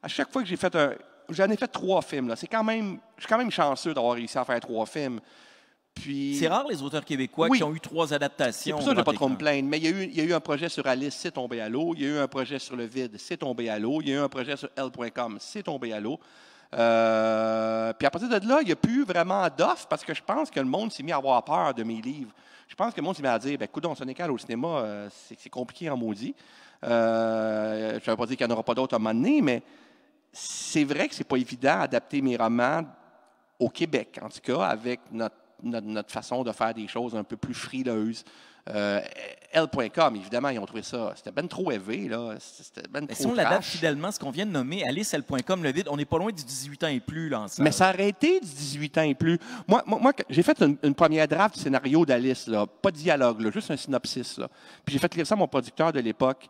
à chaque fois que j'ai fait un, j'en ai fait trois films, là. C'est quand même, je suis quand même chanceux d'avoir réussi à faire trois films. Puis... C'est rare les auteurs québécois qui ont eu trois adaptations. C'est pour ça que je pas trop me plaindre. Mais il y, a eu, il y, a eu, un projet sur Alice, c'est tombé à l'eau. Il y a eu un projet sur Le Vide, c'est tombé à l'eau. Il y a eu un projet sur L.com, c'est tombé à l'eau. Euh, puis à partir de là, il n'y a plus vraiment d'offres parce que je pense que le monde s'est mis à avoir peur de mes livres. Je pense que le monde s'est mis à dire, ben, coudons, Sénégal au cinéma, euh, c'est compliqué en maudit. Euh, je ne veux pas dire qu'il n'y en aura pas d'autres à un mais c'est vrai que c'est pas évident d'adapter mes romans au Québec, en tout cas, avec notre, façon de faire des choses un peu plus frileuses euh, L.com, évidemment, ils ont trouvé ça. C'était ben trop élevé, là. C'était ben trop Si on date fidèlement, ce qu'on vient de nommer, Alice L.com, le vide, on n'est pas loin du 18 ans et plus, là, Mais ça a arrêté du 18 ans et plus. Moi, moi, j'ai fait une, première draft du scénario d'Alice, là. Pas de dialogue, juste un synopsis, là. Puis j'ai fait lire ça à mon producteur de l'époque.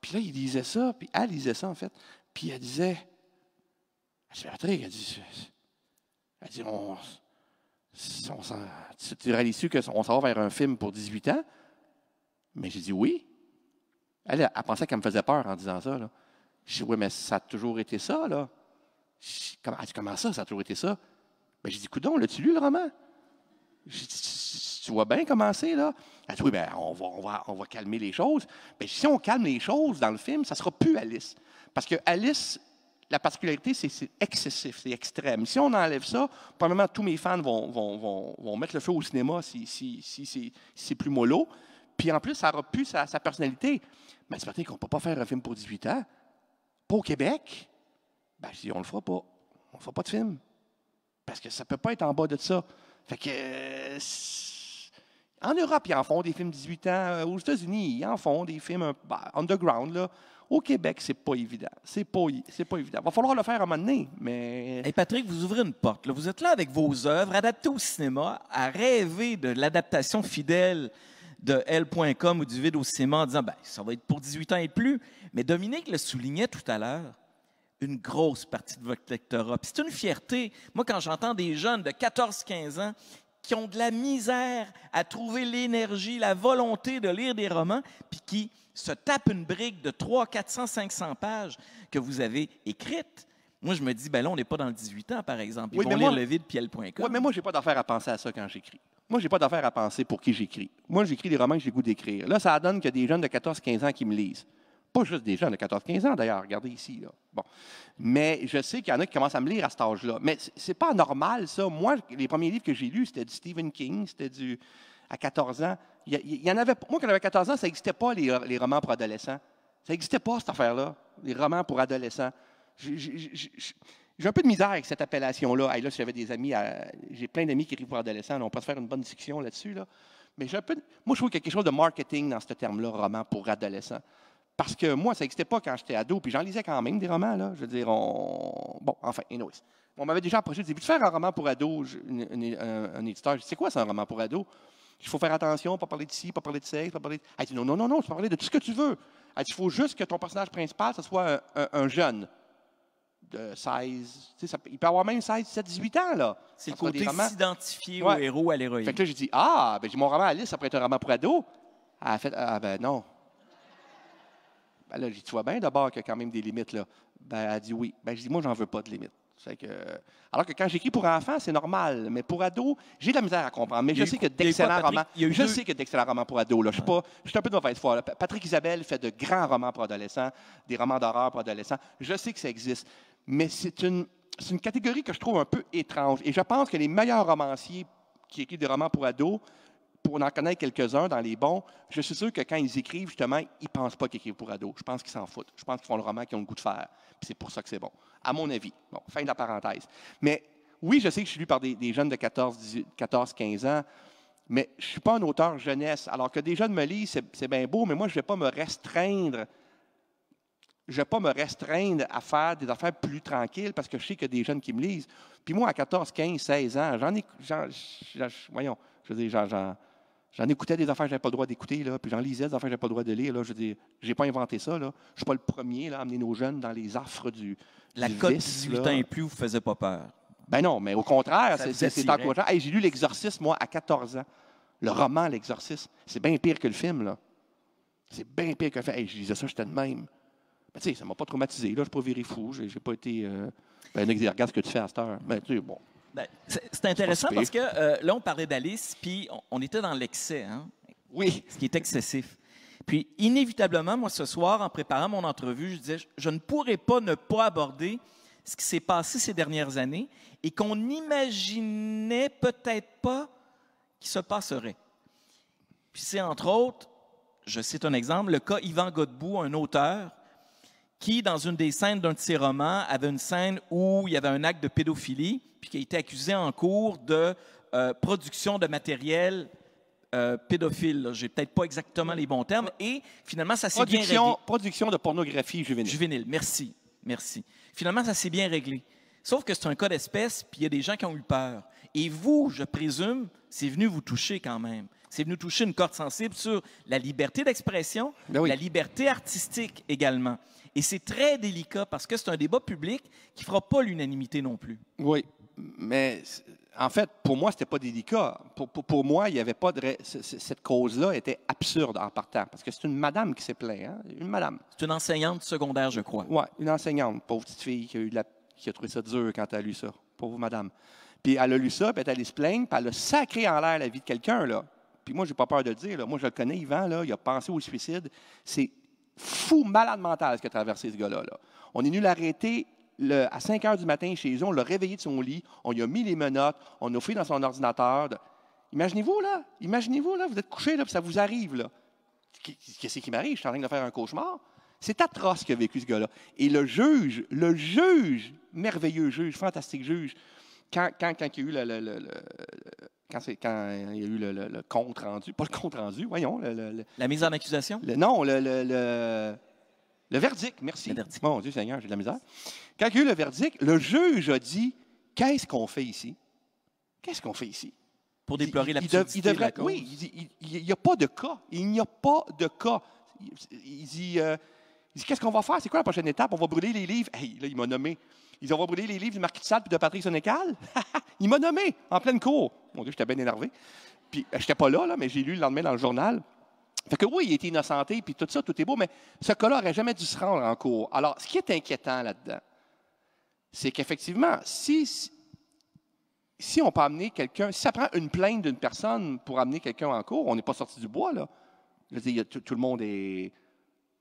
Puis là, il disait ça, puis elle lisait ça, en fait. Puis elle disait. Elle dit, Patrick, elle dit. Elle dit, on tu, tu réalises que qu'on s'en va vers un film pour 18 ans? Mais j'ai dit oui. Elle, elle, pensait qu'elle me faisait peur en disant ça. Je dis oui, mais ça a toujours été ça. Là. comment, ça, ça a toujours été ça? Mais ben, j'ai dit coudon, l'as-tu lu le roman? tu vois bien commencer là? Elle dit oui, ben, on, va, on, on va calmer les choses. Ben, si on calme les choses dans le film, ça ne sera plus Alice. Parce que Alice la particularité, c'est excessif, c'est extrême. Si on enlève ça, probablement tous mes fans vont, mettre le feu au cinéma si, c'est plus mollo. Puis en plus, ça aura plus sa, personnalité. Mais c'est qu'on ne peut pas faire un film pour 18 ans. Pas au Québec. Ben, je dis, on le fera pas. On ne fera pas de film. Parce que ça ne peut pas être en bas de ça. Fait que. Euh, en Europe, ils en font des films 18 ans. Euh, aux États-Unis, ils en font des films ben, underground, là. Au Québec, c'est pas évident. C'est pas, pas évident. Va falloir le faire à un moment donné, mais... Et Patrick, vous ouvrez une porte. Vous êtes là avec vos œuvres adaptées au cinéma, à rêver de l'adaptation fidèle de L.com ou du vide au cinéma en disant ben, ça va être pour 18 ans et plus. Mais Dominique le soulignait tout à l'heure, une grosse partie de votre lectorat. c'est une fierté. Moi, quand j'entends des jeunes de 14-15 ans qui ont de la misère à trouver l'énergie, la volonté de lire des romans, puis qui se tapent une brique de 300, 400, 500 pages que vous avez écrites. Moi, je me dis, ben là, on n'est pas dans le 18 ans, par exemple. Ils oui, vont mais lire moi, le vide Oui, mais moi, n'ai pas d'affaire à penser à ça quand j'écris. Moi, j'ai pas d'affaire à penser pour qui j'écris. Moi, j'écris des romans que j'ai goût d'écrire. Là, ça donne a des jeunes de 14-15 ans qui me lisent. Pas juste des jeunes de 14-15 ans, d'ailleurs. Regardez ici. Bon. Mais je sais qu'il y en a qui commencent à me lire à cet âge-là. Mais ce n'est pas normal, ça. Moi, les premiers livres que j'ai lus, c'était du Stephen King, c'était du. à 14 ans. Il, y en avait, moi, quand j'avais 14 ans, ça n'existait pas, les, romans pour adolescents. Ça n'existait pas, cette affaire-là, les romans pour adolescents. J'ai un peu de misère avec cette appellation-là. là, j'avais des amis, j'ai plein d'amis qui écrivent pour adolescents, on peut se faire une bonne discussion là-dessus. Mais j'ai un peu, moi, je trouve qu'il y quelque chose de marketing dans ce terme-là, roman pour adolescents. Parce que moi, ça n'existait pas quand j'étais ado, puis j'en lisais quand même des romans, là. Je veux dire, on. Bon, enfin, anyways. On m'avait déjà approché, disais, tu faire un roman pour ado, un éditeur. un, un, éditeur. C'est quoi, c'est un roman pour ado? Il faut faire attention, pas parler de ci, pas parler de sexe, pas parler de. Elle dit non, non, non, non, tu peux parler de tout ce que tu veux. Elle dit il faut juste que ton personnage principal, ce soit un, jeune de 16. il peut avoir même 16, 17, 18 ans, là. C'est le côté s'identifier au héros, à l'héroïne. Fait que là, j'ai dit ah, ben, mon roman Alice, ça pourrait être un roman pour ado. Elle a fait ah, ben non, ben là, tu vois bien d'abord qu'il y a quand même des limites, là. Ben, elle dit oui. Ben, je dis, moi, j'en veux pas de limites. Que, alors que quand j'écris pour enfants, c'est normal, mais pour ados, j'ai de la misère à comprendre. Mais je sais que d'excellents romans. Je sais que d'excellents pour ados. Je, suis pas, je suis un peu de mauvaise foi. Patrick Isabelle fait de grands romans pour adolescents, des romans d'horreur pour adolescents. Je sais que ça existe, mais c'est une, une catégorie que je trouve un peu étrange. Et je pense que les meilleurs romanciers qui écrivent des romans pour ados, pour en connaître quelques-uns dans les bons, je suis sûr que quand ils écrivent, justement, ils ne pensent pas qu'ils écrivent pour ados. Je pense qu'ils s'en foutent. Je pense qu'ils font le roman qu'ils ont le goût de faire. c'est pour ça que c'est bon. À mon avis. Bon, fin de la parenthèse. Mais oui, je sais que je suis lu par des, jeunes de 14, 14, 15 ans, mais je ne suis pas un auteur jeunesse. Alors que des jeunes me lisent, c'est bien beau, mais moi, je ne vais pas me restreindre. Je vais pas me restreindre à faire des affaires plus tranquilles parce que je sais qu'il y a des jeunes qui me lisent. Puis moi, à 14, 15, 16 ans, j'en ai. voyons, je veux dire, j'en, J'en écoutais des affaires que je pas le droit d'écouter, là, puis j'en lisais des affaires que je pas le droit de lire. Là, je dis, j'ai pas inventé ça. Là. Je ne suis pas le premier là, à amener nos jeunes dans les affres du. La cote 18 ans et plus vous faisait pas peur. Ben non, mais au contraire, c'est, encourageant. Hey, j'ai lu L'Exorciste, moi, à 14 ans. Le roman L'Exorciste, c'est bien pire que le film. là. C'est bien pire que le film. je lisais ça, j'étais de même. Mais ben, tu sais, ça ne m'a pas traumatisé. Là, je ne suis pas viré fou. J'ai n'ai pas été. Euh, ben, regarde ce que tu fais à cette heure. Mais ben, tu bon. Ben, c'est intéressant parce que euh, là, on parlait d'Alice, puis on, était dans l'excès, hein. Oui. Ce qui est excessif. Puis, inévitablement, moi, ce soir, en préparant mon entrevue, je disais, je, ne pourrais pas ne pas aborder ce qui s'est passé ces dernières années et qu'on n'imaginait peut-être pas qui se passerait. Puis c'est entre autres, je cite un exemple, le cas Yvan Godbout, un auteur qui, dans une des scènes d'un de ses romans, avait une scène où il y avait un acte de pédophilie, puis qui a été accusé en cours de euh, production de matériel euh, pédophile. n'ai peut-être pas exactement les bons termes. Et finalement, ça s'est bien réglé. Production de pornographie juvénile. Juvénile, merci. Merci. Finalement, ça s'est bien réglé. Sauf que c'est un cas d'espèce, puis il y a des gens qui ont eu peur. Et vous, je présume, c'est venu vous toucher quand même. C'est venu toucher une corde sensible sur la liberté d'expression, ben la liberté artistique également. Et c'est très délicat parce que c'est un débat public qui ne fera pas l'unanimité non plus. Oui, mais en fait, pour moi, ce n'était pas délicat. Pour, pour, moi, il n'y avait pas de. Cette cause-là était absurde en partant, parce que c'est une madame qui s'est plainte. Hein, une madame. C'est une enseignante secondaire, je crois. Oui, une enseignante, pauvre petite fille qui a, eu la, qui a trouvé ça dur quand elle a lu ça. Pauvre madame. Puis elle a lu ça, puis elle est allée se plaindre, puis elle a sacré en l'air la vie de quelqu'un, là. Puis moi, j'ai pas peur de le dire. Là. Moi, je le connais, Yvan, là, il a pensé au suicide. C'est fou, malade mental ce qu'a traversé ce gars-là. On est venu l'arrêter à 5 heures du matin chez eux, on l'a réveillé de son lit, on lui a mis les menottes, on a fait dans son ordinateur. Imaginez-vous, là, imaginez-vous, là, vous êtes couché, là, puis ça vous arrive, là. Qu'est-ce qui m'arrive? Je suis en train de faire un cauchemar. C'est atroce ce qu'a vécu ce gars-là. Et le juge, le juge, merveilleux juge, fantastique juge, quand, il y a eu le, quand, quand, il y a eu le, compte rendu, pas le compte rendu, voyons. la mise en accusation? non, le, verdict, merci. Le verdict. Mon Dieu Seigneur, j'ai de la misère. Quand il y a eu le verdict, le juge a dit Qu'est-ce qu'on fait ici? Qu'est-ce qu'on fait ici? Pour déplorer la de la Oui, il n'y a pas de cas. Il n'y a pas de cas. Euh, il, dit, Qu'est-ce qu'on va faire? C'est quoi la prochaine étape? On va brûler les livres. là, il m'a nommé. Ils ont brûlé les livres du Marquis de Sade et de Patrick Sénécal. [LAUGHS] il m'a nommé en pleine cour. Mon Dieu, j'étais bien énervé. Puis, euh, j'étais pas là, là, mais j'ai lu le lendemain dans le journal. Fait que oui, il était innocenté, puis tout ça, tout est beau, mais ce cas-là n'aurait jamais dû se rendre en cours. Alors, ce qui est inquiétant là-dedans, c'est qu'effectivement, si, si on peut amener quelqu'un, si ça prend une plainte d'une personne pour amener quelqu'un en cours, on n'est pas sorti du bois, là. Je veux dire, tout, le monde est.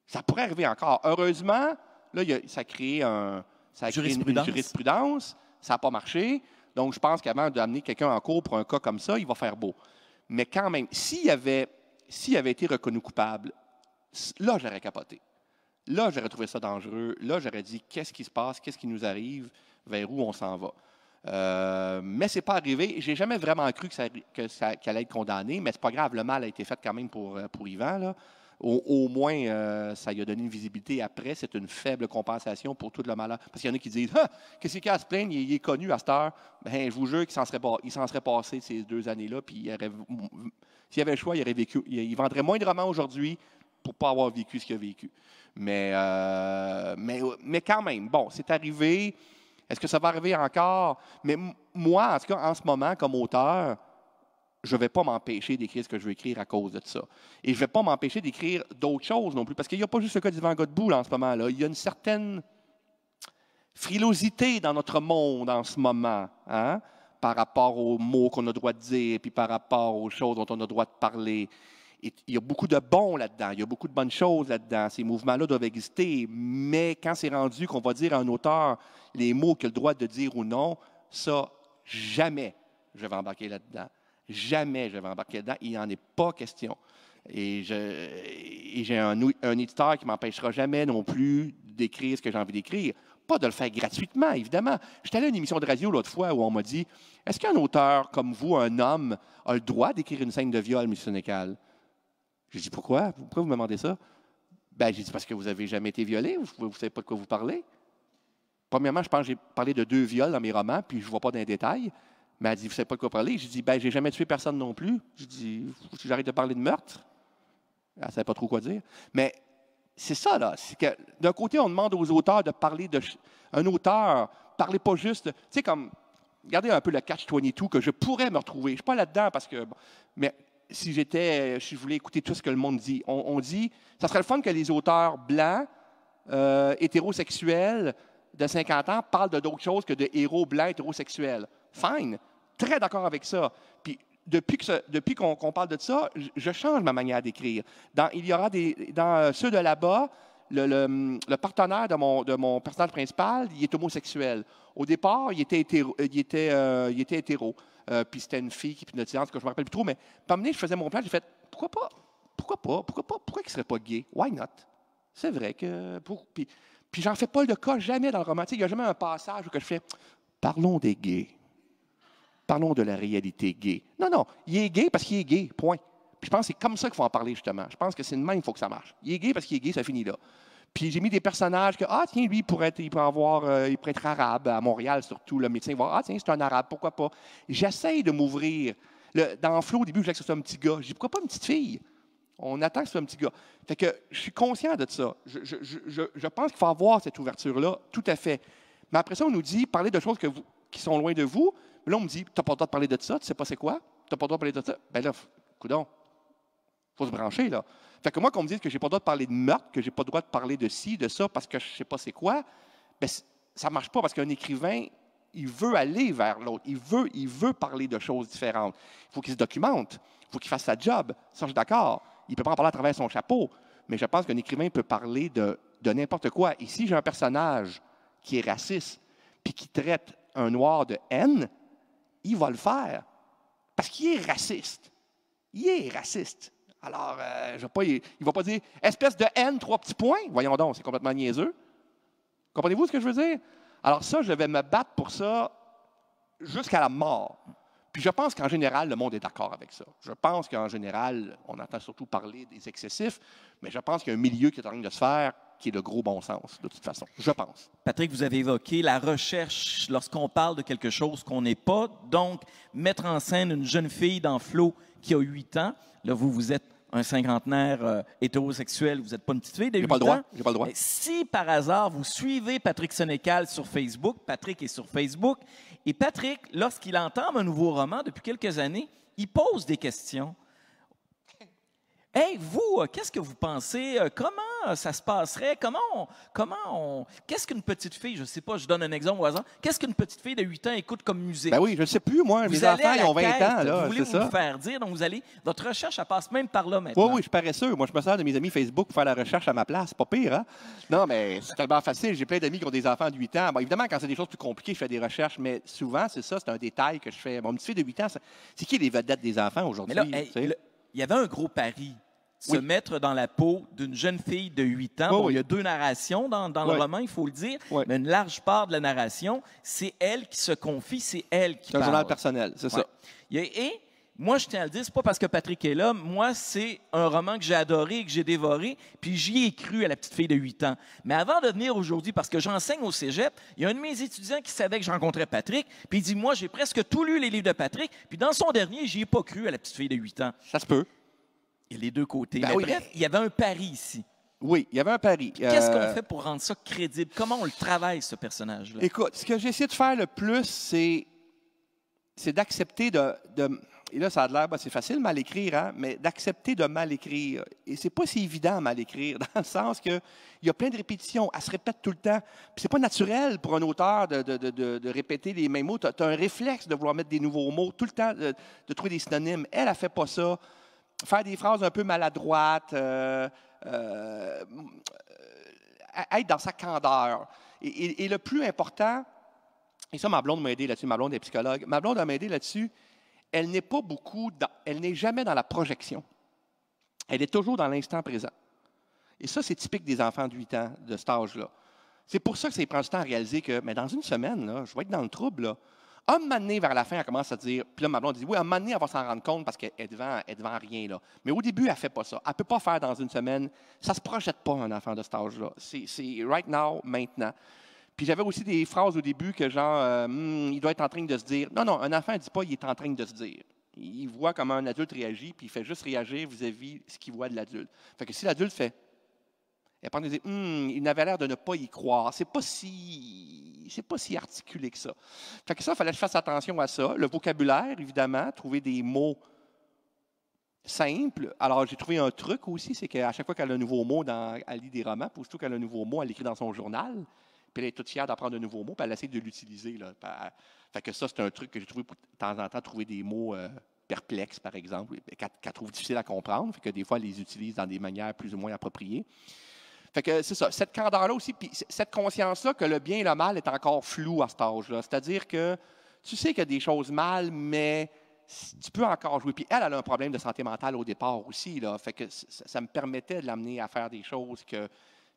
Ça pourrait arriver encore. Heureusement, là, ça crée un, ça a créé une, jurisprudence, ça n'a pas marché. Donc, je pense qu'avant d'amener quelqu'un en cours pour un cas comme ça, il va faire beau. Mais quand même, s'il avait, s'il avait été reconnu coupable, là, j'aurais capoté. Là, j'aurais trouvé ça dangereux. Là, j'aurais dit qu'est-ce qui se passe, qu'est-ce qui nous arrive, vers où on s'en va. Euh, mais mais n'est pas arrivé. J'ai jamais vraiment cru que ça, qu'elle allait être condamnée, mais c'est pas grave. Le mal a été fait quand même pour, euh, pour Yvan. Là au, moins, euh, ça lui a donné une visibilité. Après, c'est une faible compensation pour tout le malheur. Parce qu'il y en a qui disent ah, Qu'est-ce qu'il a se plaindre il, est connu à cette heure. Ben, je vous jure qu'il s'en serait, passé ces deux années-là. Puis s'il avait le choix, il aurait vécu. Il, vendrait moins de romans aujourd'hui pour ne pas avoir vécu ce qu'il a vécu. Euh, mais, mais, quand même, bon, c'est arrivé. Est-ce que ça va arriver encore? Mais moi, en tout cas, en ce moment, comme auteur, je ne vais pas m'empêcher d'écrire ce que je veux écrire à cause de ça. Et je ne vais pas m'empêcher d'écrire d'autres choses non plus, parce qu'il n'y a pas juste le cas d'Ivan Godbout en ce moment. là Il y a une certaine frilosité dans notre monde en ce moment, hein, par rapport aux mots qu'on a droit de dire, puis par rapport aux choses dont on a droit de parler. il y a beaucoup de bons là-dedans, il y a beaucoup de bonnes choses là-dedans. Ces mouvements-là doivent exister, mais quand c'est rendu qu'on va dire à un auteur les mots qu'il a le droit de dire ou non, ça, jamais je vais embarquer là-dedans. Jamais je vais embarquer dedans. Il n'en est pas question. Et, j'ai un, éditeur qui m'empêchera jamais non plus d'écrire ce que j'ai envie d'écrire. Pas de le faire gratuitement, évidemment. J'étais allé à une émission de radio l'autre fois où on m'a dit Est-ce qu'un auteur comme vous, un homme, a le droit d'écrire une scène de viol multisénécale J'ai dit Pourquoi Pourquoi vous me demandez ça Ben, j'ai dit Parce que vous n'avez jamais été violé, vous ne savez pas de quoi vous parlez. Premièrement, je pense que j'ai parlé de deux viols dans mes romans, puis je ne vois pas d'un détail. détails. Mais ben, elle dit, vous ne savez pas de quoi parler. J'ai dit, ben, j'ai jamais tué personne non plus. J'ai dit, si j'arrête de parler de meurtre, elle ne savait pas trop quoi dire. Mais c'est ça, là. C'est que d'un côté, on demande aux auteurs de parler de. Un auteur, parlez pas juste. Tu sais, comme. Regardez un peu le catch 22 que je pourrais me retrouver. Je ne suis pas là-dedans parce que. mais si j'étais. Si je voulais écouter tout ce que le monde dit, on, dit. Ça serait le fun que les auteurs blancs, euh, hétérosexuels, de 50 ans parlent de d'autres choses que de héros blancs hétérosexuels. Fine, très d'accord avec ça. Puis depuis qu'on depuis parle de ça, je, change ma manière d'écrire. Dans, il y aura des, dans euh, ceux de là-bas, le, le, partenaire de mon, de mon, personnage principal, il est homosexuel. Au départ, il était hétéro. Euh, il était, euh, il était hétéro. puis c'était une fille qui était une je me rappelle plus trop, mais par je faisais mon plan, j'ai fait pourquoi pas Pourquoi pas Pourquoi pas Pourquoi il serait pas gay Why not C'est vrai que. puis, puis j'en fais pas le cas jamais dans le roman. Il n'y a jamais un passage où que je fais parlons des gays. Parlons de la réalité gay. Non, non, il est gay parce qu'il est gay, point. Puis je pense que c'est comme ça qu'il faut en parler, justement. Je pense que c'est une même il faut que ça marche. Il est gay parce qu'il est gay, ça finit là. Puis j'ai mis des personnages que, ah, tiens, lui, il pourrait être, il pourrait avoir, euh, arabe, à Montréal surtout, le médecin va, ah, tiens, c'est un arabe, pourquoi pas. J'essaie de m'ouvrir. dans le flot, au début, je voulais que ce soit un petit gars. Je dis, pourquoi pas une petite fille? On attend que ce soit un petit gars. Fait que je suis conscient de ça. Je, pense qu'il faut avoir cette ouverture-là, tout à fait. Mais après ça, on nous dit, parlez de choses que vous, qui sont loin de vous, Là, on me dit, tu n'as pas le droit de parler de ça, tu sais pas c'est quoi, tu n'as pas le droit de parler de ça. Ben là, coudon, faut se brancher, là. Fait que moi, qu'on me dit que j'ai pas le droit de parler de meurtre, que j'ai pas le droit de parler de ci, de ça, parce que je sais pas c'est quoi, ben ça marche pas, parce qu'un écrivain, il veut aller vers l'autre. Il veut, il veut parler de choses différentes. Il faut qu'il se documente. Il faut qu'il fasse sa job. Ça, je suis d'accord. Il peut pas en parler à travers son chapeau. Mais je pense qu'un écrivain peut parler de, de n'importe quoi. Ici, j'ai un personnage qui est raciste, puis qui traite un noir de haine, il va le faire. Parce qu'il est raciste. Il est raciste. Alors, euh, je vais pas, il ne va pas dire espèce de haine, trois petits points. Voyons donc, c'est complètement niaiseux. Comprenez-vous ce que je veux dire? Alors, ça, je vais me battre pour ça jusqu'à la mort. Puis je pense qu'en général, le monde est d'accord avec ça. Je pense qu'en général, on entend surtout parler des excessifs, mais je pense qu'il y a un milieu qui est en train de se faire qui est gros bon sens, de toute façon, je pense. Patrick, vous avez évoqué la recherche lorsqu'on parle de quelque chose qu'on n'est pas. Donc, mettre en scène une jeune fille dans Flot qui a 8 ans, là, vous, vous êtes un cinquantenaire euh, hétérosexuel, vous n'êtes pas une petite fille de pas le droit. pas le droit. Si par hasard vous suivez Patrick Sénécal sur Facebook, Patrick est sur Facebook, et Patrick, lorsqu'il entend un nouveau roman depuis quelques années, il pose des questions. Hey, vous, euh, qu'est-ce que vous pensez? Euh, comment euh, ça se passerait? Comment on, comment qu'est-ce qu'une petite fille, je ne sais pas, je donne un exemple au qu'est-ce qu'une petite fille de 8 ans écoute comme musique? Ben oui, je ne sais plus, moi, mes enfants, ils ont 20 ans, là. Vous voulez vous faire dire, donc vous allez, votre recherche, elle passe même par là maintenant. Oui, oui, je parais sûr. Moi, je me sers de mes amis Facebook pour faire la recherche à ma place. Pas pire, hein? Non, mais c'est tellement facile. J'ai plein d'amis qui ont des enfants de 8 ans. Bon, évidemment, quand c'est des choses plus compliquées, je fais des recherches, mais souvent, c'est ça, c'est un détail que je fais. Mon petit fille de 8 ans, c'est qui les vedettes des enfants aujourd'hui? il y avait un gros pari se mettre dans la peau d'une jeune fille de 8 ans. Il y a deux narrations dans, le roman, il faut le dire, mais une large part de la narration, c'est elle qui se confie, c'est elle qui parle. C'est un journal personnel, c'est ça. Et moi, je tiens à le dire, n'est pas parce que Patrick est là. Moi, c'est un roman que j'ai adoré, que j'ai dévoré, puis j'y ai cru à la petite fille de 8 ans. Mais avant de venir aujourd'hui, parce que j'enseigne au cégep, il y a un de mes étudiants qui savait que je rencontrais Patrick, puis il dit Moi, j'ai presque tout lu les livres de Patrick, puis dans son dernier, j'y ai pas cru à la petite fille de 8 ans. Ça se peut. Il y les deux côtés. Ben il y avait un pari ici. Oui, il y avait un pari. Qu'est-ce qu'on euh, fait pour rendre ça crédible? Comment on le travaille, ce personnage-là? Écoute, ce que j'ai essayé de faire le plus, c'est, d'accepter de, Et là, ça a l'air, ben, c'est facile mal écrire, hein, mais d'accepter de mal écrire. Et c'est pas si évident mal écrire, [LAUGHS] dans le sens qu'il y a plein de répétitions, elle se répète tout le temps. c'est pas naturel pour un auteur de, répéter les mêmes mots. Tu as, un réflexe de vouloir mettre des nouveaux mots tout le temps, de, trouver des synonymes. Elle, a fait pas ça faire des phrases un peu maladroites, euh, euh, hum, être dans sa candeur. Et, le plus important, et ça, ma blonde m'a aidé là-dessus, ma blonde est psychologue, ma blonde m'a aidé là-dessus, elle n'est pas beaucoup, elle n'est jamais dans la projection. Elle est toujours dans l'instant présent. Et ça, c'est typique des enfants de 8 ans, de cet âge-là. C'est pour ça que ça prend du temps à réaliser que, mais dans une semaine, je vais être dans le trouble. Là. Un moment vers la fin, elle commence à dire, puis là, ma blonde dit, oui, un moment elle va s'en rendre compte parce qu'elle est devant, rien, là. Mais au début, elle ne fait pas ça. Elle ne peut pas faire dans une semaine. Ça ne se projette pas, un enfant de cet âge-là. C'est right now, maintenant. Puis j'avais aussi des phrases au début que genre, euh, hmm, il doit être en train de se dire. Non, non, un enfant ne dit pas, il est en train de se dire. Il voit comment un adulte réagit, puis il fait juste réagir vis-à-vis de ce qu'il voit de l'adulte. Fait que si l'adulte fait, et puis hum, il n'avait l'air de ne pas y croire. C'est pas si, c'est pas si articulé que ça. Fait que ça, il fallait que je fasse attention à ça. Le vocabulaire, évidemment, trouver des mots simples. Alors, j'ai trouvé un truc aussi, c'est qu'à chaque fois qu'elle a un nouveau mot, dans, elle lit des romans, puis surtout qu'elle a un nouveau mot, elle l'écrit dans son journal. Puis elle est toute fière d'apprendre un nouveau mot, puis elle essaie de l'utiliser. Fait que ça, c'est un truc que j'ai trouvé de temps en temps, trouver des mots. Euh, perplexes, par exemple, qu'elle trouve difficile à comprendre, fait que des fois, elle les utilise dans des manières plus ou moins appropriées que c'est ça, cette candeur-là aussi, cette conscience-là que le bien et le mal est encore flou à ce âge-là. C'est-à-dire que tu sais qu'il y a des choses mal, mais tu peux encore jouer. Puis elle, elle a un problème de santé mentale au départ aussi. Là. Fait que ça, me permettait de l'amener à faire des choses que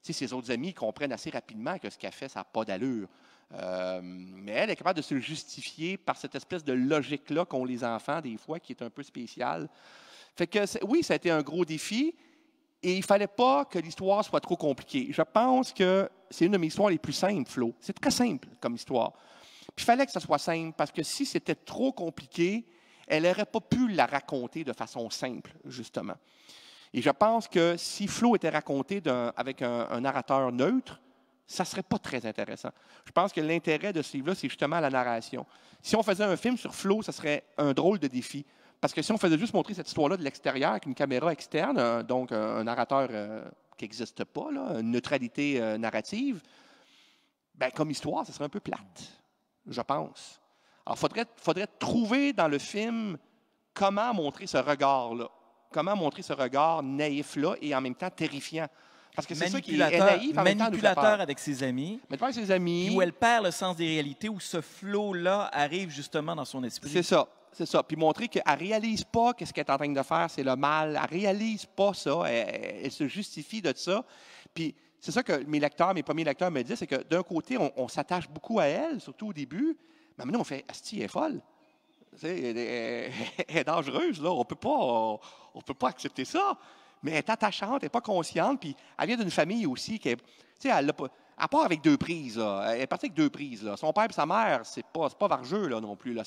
ses autres amis comprennent assez rapidement que ce qu'elle fait, ça n'a pas d'allure. Euh, mais elle est capable de se justifier par cette espèce de logique-là qu'ont les enfants, des fois, qui est un peu spéciale. Fait que, oui, ça a été un gros défi. Et il ne fallait pas que l'histoire soit trop compliquée. Je pense que c'est une de mes histoires les plus simples, Flo. C'est très simple comme histoire. il fallait que ça soit simple, parce que si c'était trop compliqué, elle n'aurait pas pu la raconter de façon simple, justement. Et je pense que si Flo était raconté avec un, narrateur neutre, ça ne serait pas très intéressant. Je pense que l'intérêt de ce livre-là, c'est justement la narration. Si on faisait un film sur Flo, ça serait un drôle de défi. Parce que si on faisait juste montrer cette histoire-là de l'extérieur avec une caméra externe, euh, donc euh, un, narrateur euh, qui n'existe pas, une neutralité narrative, ben, comme histoire, ça serait un peu plate, je pense. Alors, il faudrait, faudrait trouver dans le film comment montrer ce regard-là, comment montrer ce regard naïf-là et en même temps terrifiant. Parce que c'est ça qui est naïf, manipulateur avec ses amis. Manipulateur avec ses amis. où elle perd le sens des réalités, où ce flot-là arrive justement dans son esprit. C'est ça c'est ça. Puis montrer qu'elle ne réalise pas que ce qu'elle est en train de faire, c'est le mal. Elle ne réalise pas ça. Elle, se justifie de ça. Puis c'est ça que mes lecteurs, mes premiers lecteurs me disent, c'est que d'un côté, on, s'attache beaucoup à elle, surtout au début. Mais maintenant, on fait Asti, elle est folle. Elle est, dangereuse, là. On peut pas, on, peut pas accepter ça. Mais elle est attachante, elle n'est pas consciente. Puis elle vient d'une famille aussi qui Tu sais, elle n'a pas à part avec deux prises. Elle est partie avec deux prises. Là. Son père et sa mère, c'est pas, pas vargeux là, non plus.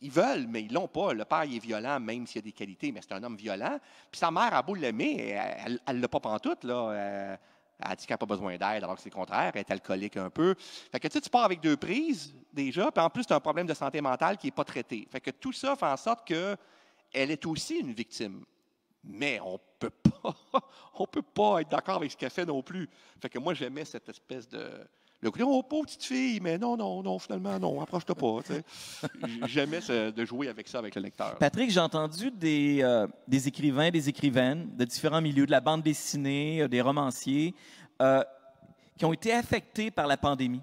Ils veulent, mais ils l'ont pas. Le père, est violent, même s'il a des qualités, mais c'est un homme violent. Puis sa mère, a beau l'aimer, elle l'a pas pantoute. Là. Euh, elle, dit qu'elle n'a pas besoin d'aide, alors que c'est le contraire. Elle est alcoolique un peu. Fait que tu, sais, tu pars avec deux prises, déjà, puis en plus, tu as un problème de santé mentale qui n'est pas traité. Fait que tout ça fait en sorte qu'elle est aussi une victime mais on peut pas, [LAUGHS] on peut pas être d'accord avec ce qu'elle fait non plus. Fait que moi, j'aimais cette espèce de, le coup, oh, pauvre petite fille, mais non, non, non, finalement, non, approche-toi pas. [LAUGHS] J'aimais de jouer avec ça avec le lecteur. Patrick, j'ai entendu des, euh, des, écrivains, des écrivaines de différents milieux, de la bande dessinée, euh, des romanciers, euh, qui ont été affectés par la pandémie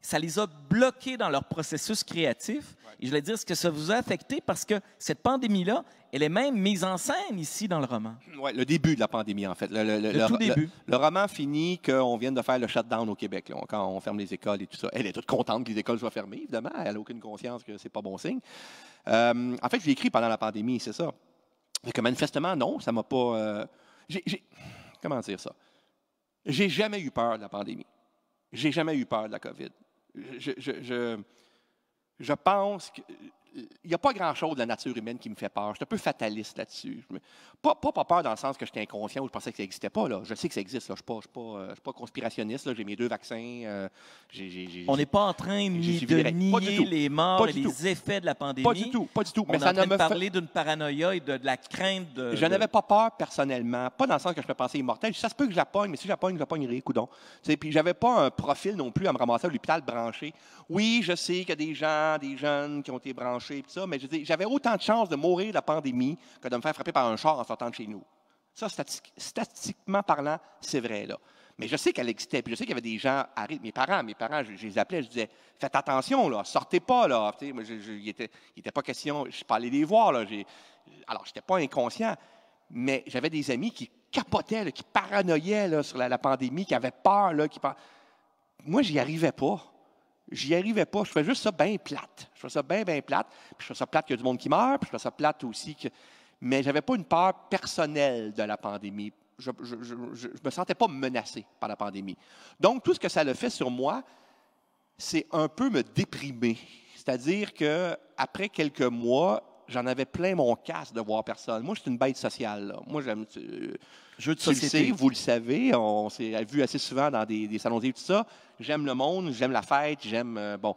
ça les a bloqués dans leur processus créatif. Et je voulais dire ce que ça vous a affecté parce que cette pandémie-là, elle est même mise en scène ici dans le roman. Oui, le début de la pandémie, en fait. Le, tout début. Le, roman finit qu'on vient de faire le shutdown au Québec, là, quand on ferme les écoles et tout ça. Elle est toute contente que les écoles soient fermées, évidemment. Elle n'a aucune conscience que c'est pas bon signe. Euh, en fait, j'ai écrit pendant la pandémie, c'est ça. Mais que manifestement, non, ça m'a pas. Euh, comment dire ça? J'ai jamais eu peur de la pandémie. J'ai jamais eu peur de la COVID je, je, je, je pense que il n'y a pas grand-chose de la nature humaine qui me fait peur. Je suis un peu fataliste là-dessus. Pas, pas, peur dans le sens que j'étais inconscient ou je pensais que ça n'existait pas. Là. Je sais que ça existe. Là. Je ne euh, suis, pas conspirationniste. J'ai mes deux vaccins. Euh, On n'est pas en train de nier les morts et les effets de la pandémie. Pas du tout. Pas du tout. On est en train de parler d'une paranoïa et de, la crainte de... Je n'avais pas peur personnellement. Pas dans le sens que je me pensais immortel. Ça se peut que je la pogne, mais si je la pogne, je la pognerai, coudon. Je puis j'avais pas un profil non plus à me ramasser à l'hôpital branché. Oui, je sais qu'il y a des gens, des jeunes qui ont été branchés mais j'avais autant de chance de mourir de la pandémie que de me faire frapper par un char en sortant de chez nous. Ça, statistiquement parlant, c'est vrai, là. Mais je sais qu'elle existait, puis je sais qu'il y avait des gens, mes parents, mes parents, je, les appelais, je disais, faites attention, là, sortez pas, là. il n'était pas question, je suis pas allé les voir, là. Alors, je n'étais pas inconscient, mais j'avais des amis qui capotaient, qui paranoyaient sur la, pandémie, qui avaient peur, là, qui n'y Moi, j'y arrivais pas j'y arrivais pas. Je fais juste ça bien plate. Je fais ça bien, bien plate. Puis je fais ça plate qu'il y a du monde qui meurt. Puis je fais ça plate aussi que. Mais j'avais pas une peur personnelle de la pandémie. Je ne me sentais pas menacé par la pandémie. Donc, tout ce que ça le fait sur moi, c'est un peu me déprimer. C'est-à-dire que après quelques mois, j'en avais plein mon casse de voir personne. Moi, je suis une bête sociale. Moi, j'aime. Euh, je de société. le sais, vous le savez, on s'est vu assez souvent dans des, des salons et tout ça. J'aime le monde, j'aime la fête, j'aime. Euh, bon.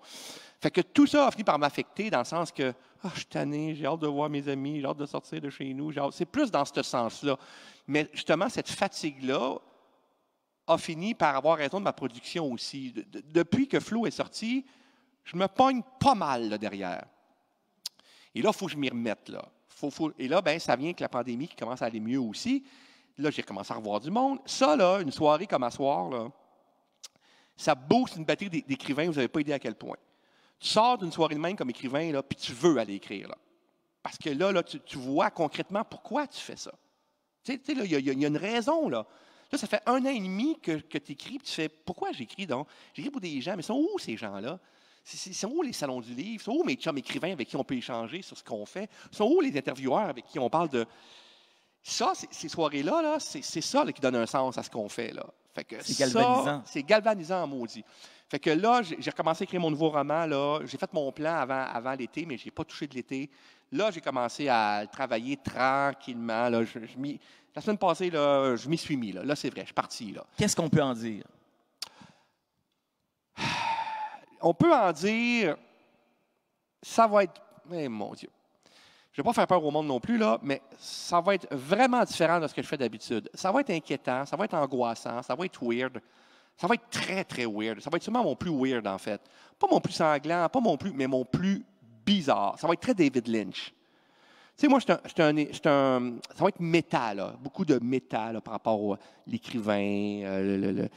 Fait que tout ça a fini par m'affecter dans le sens que ah, je suis tanné, j'ai hâte de voir mes amis, j'ai hâte de sortir de chez nous. C'est plus dans ce sens-là. Mais justement, cette fatigue-là a fini par avoir raison de ma production aussi. depuis que Flo est sorti, je me pogne pas mal derrière. Et là, il faut que je m'y remette. Là. et là, ben, ça vient que la pandémie qui commence à aller mieux aussi. Là, j'ai commencé à revoir du monde. Ça, une soirée comme à soir, là, ça booste une batterie d'écrivains, vous n'avez pas idée à quel point. Tu sors d'une soirée de même comme écrivain, là, puis tu veux aller écrire. Parce que là, là tu, vois concrètement pourquoi tu fais ça. Tu sais, il y, a une raison. Là. ça fait un an et demi que, tu écris, puis tu fais pourquoi j'écris donc J'écris pour des gens, mais sont où ces gens-là sont où les salons du livre? Sont où mes chums écrivains avec qui on peut échanger sur ce qu'on fait? Sont où les intervieweurs avec qui on parle de, ça, ces soirées-là, c'est ça qui donne un sens à ce qu'on fait. c'est galvanisant. C'est galvanisant maudit. Fait que là, j'ai recommencé à écrire mon nouveau roman. J'ai fait mon plan avant, l'été, mais je n'ai pas touché de l'été. Là, j'ai commencé à travailler tranquillement. la semaine passée, je m'y suis mis. Là, là c'est vrai, je suis parti. Qu'est-ce qu'on peut en dire? [SIGHS] On peut en dire, ça va être... Mais mon Dieu. Je ne vais pas faire peur au monde non plus, là, mais ça va être vraiment différent de ce que je fais d'habitude. Ça va être inquiétant, ça va être angoissant, ça va être weird. Ça va être très, très weird. Ça va être sûrement mon plus weird, en fait. Pas mon plus sanglant, pas mon plus, mais mon plus bizarre. Ça va être très David Lynch. Tu sais, moi, un, un, un, ça va être métal, beaucoup de métal par rapport à l'écrivain, euh,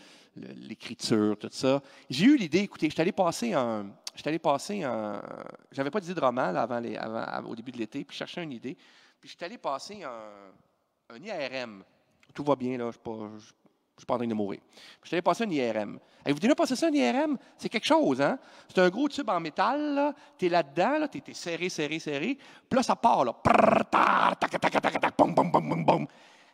l'écriture, tout ça. J'ai eu l'idée, écoutez, je suis allé passer un, j'étais allé passer un. J'avais pas d'idée de roman avant les, au début de l'été, puis je cherchais une idée. Puis j'étais allé passer un, un, IRM. Tout va bien, là, je ne suis pas en train de mourir. Puis suis allé passer un IRM. Et vous déjà passé ça, un IRM? C'est quelque chose, hein? C'est un gros tube en métal, là. es là-dedans, là, es serré, serré, serré. Puis là, ça part, là.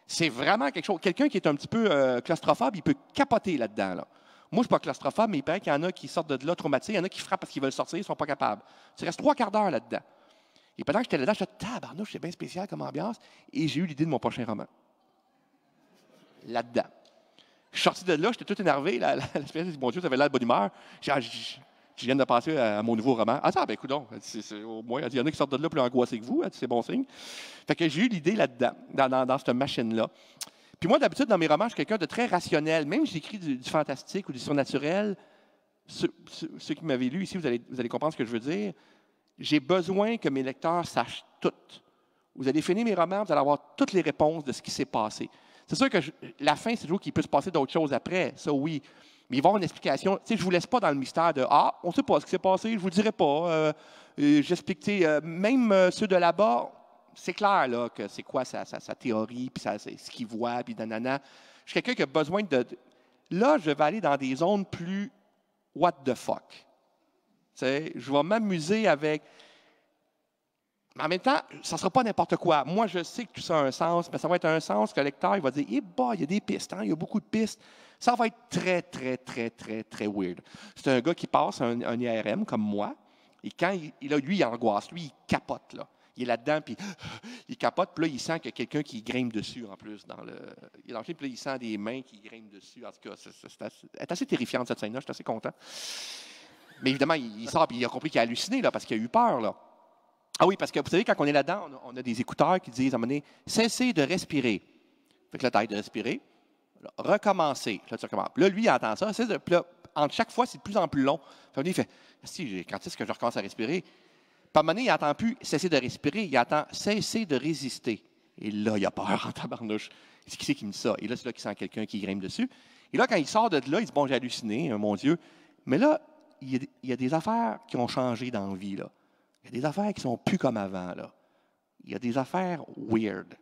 C'est vraiment quelque chose. Quelqu'un qui est un petit peu euh, claustrophobe, il peut capoter là-dedans, là. Moi, je ne suis pas claustrophobe, mais il paraît qu'il y en a qui sortent de là traumatisés, il y en a qui frappent parce qu'ils veulent sortir, ils ne sont pas capables. Tu restes trois quarts d'heure là-dedans. Et pendant que j'étais là-dedans, je suis tabarnouche, c'est bien spécial comme ambiance, et j'ai eu l'idée de mon prochain roman. Là-dedans. Je suis sorti de là, j'étais tout énervé. La, spécialiste dit Mon Dieu, ça avait l'air de bonne humeur. J'ai, ah, je, viens de passer à, mon nouveau roman. Attends, ah, ben, écoute au moins, il y en a qui sortent de là plus angoissés que vous, c'est bon signe. Fait que j'ai eu l'idée là-dedans, dans cette machine-là. Puis moi, d'habitude, dans mes romans, je suis quelqu'un de très rationnel. Même si j'écris du, fantastique ou du surnaturel, ceux, qui m'avaient lu ici, vous allez, vous allez comprendre ce que je veux dire. J'ai besoin que mes lecteurs sachent tout. Vous allez finir mes romans, vous allez avoir toutes les réponses de ce qui s'est passé. C'est sûr que la fin, c'est toujours qu'il peut se passer d'autres choses après, ça oui. Mais il va avoir une explication. Tu je ne vous laisse pas dans le mystère de Ah, on ne sait pas ce qui s'est passé, je ne vous dirai pas. Euh, euh, euh même euh, ceux de là-bas, c'est clair là, que c'est quoi sa, théorie, puis ce qu'il voit, puis nanana. Je suis quelqu'un qui a besoin de. Là, je vais aller dans des zones plus what the fuck. sais, je vais m'amuser avec. Mais en même temps, ça sera pas n'importe quoi. Moi, je sais que tout ça a un sens, mais ça va être un sens que le lecteur il va dire hey eh bah, il y a des pistes, hein? il y a beaucoup de pistes. Ça va être très, très, très, très, très weird. C'est un gars qui passe un, IRM comme moi, et quand il, là, lui, il angoisse, lui, il capote. Là il est là-dedans, puis [GASPS] il capote, puis là, il sent qu'il y a quelqu'un qui grimpe dessus, en plus, Il est dans le puis il sent des mains qui grimpent dessus. En tout cas, c'est assez, terrifiant, cette scène-là, je suis assez content. Mais évidemment, il, sort, puis il a compris qu'il a halluciné, là, parce qu'il a eu peur, là. Ah oui, parce que vous savez, quand on est là-dedans, on, a des écouteurs qui disent, à un moment donné, cessez de respirer. Fait que là, t'arrêtes de respirer, Recommencez. recommencer. Là, tu recommences. là, lui, il entend ça, entre chaque fois, c'est de plus en plus long. Fait il fait, si, quand est-ce que je recommence à respirer? Par moment il n'entend plus cesser de respirer, il attend, cesser de résister. Et là, il a peur en tabarnouche. C'est Qui c'est qui me dit ça Et là, c'est là qu'il sent quelqu'un qui grimpe dessus. Et là, quand il sort de là, il dit Bon, j'ai halluciné, hein, mon Dieu. Mais là, il y, a, des affaires qui ont changé dans la vie. Il y a des affaires qui ne sont plus comme avant. Là. Il y a des affaires weird.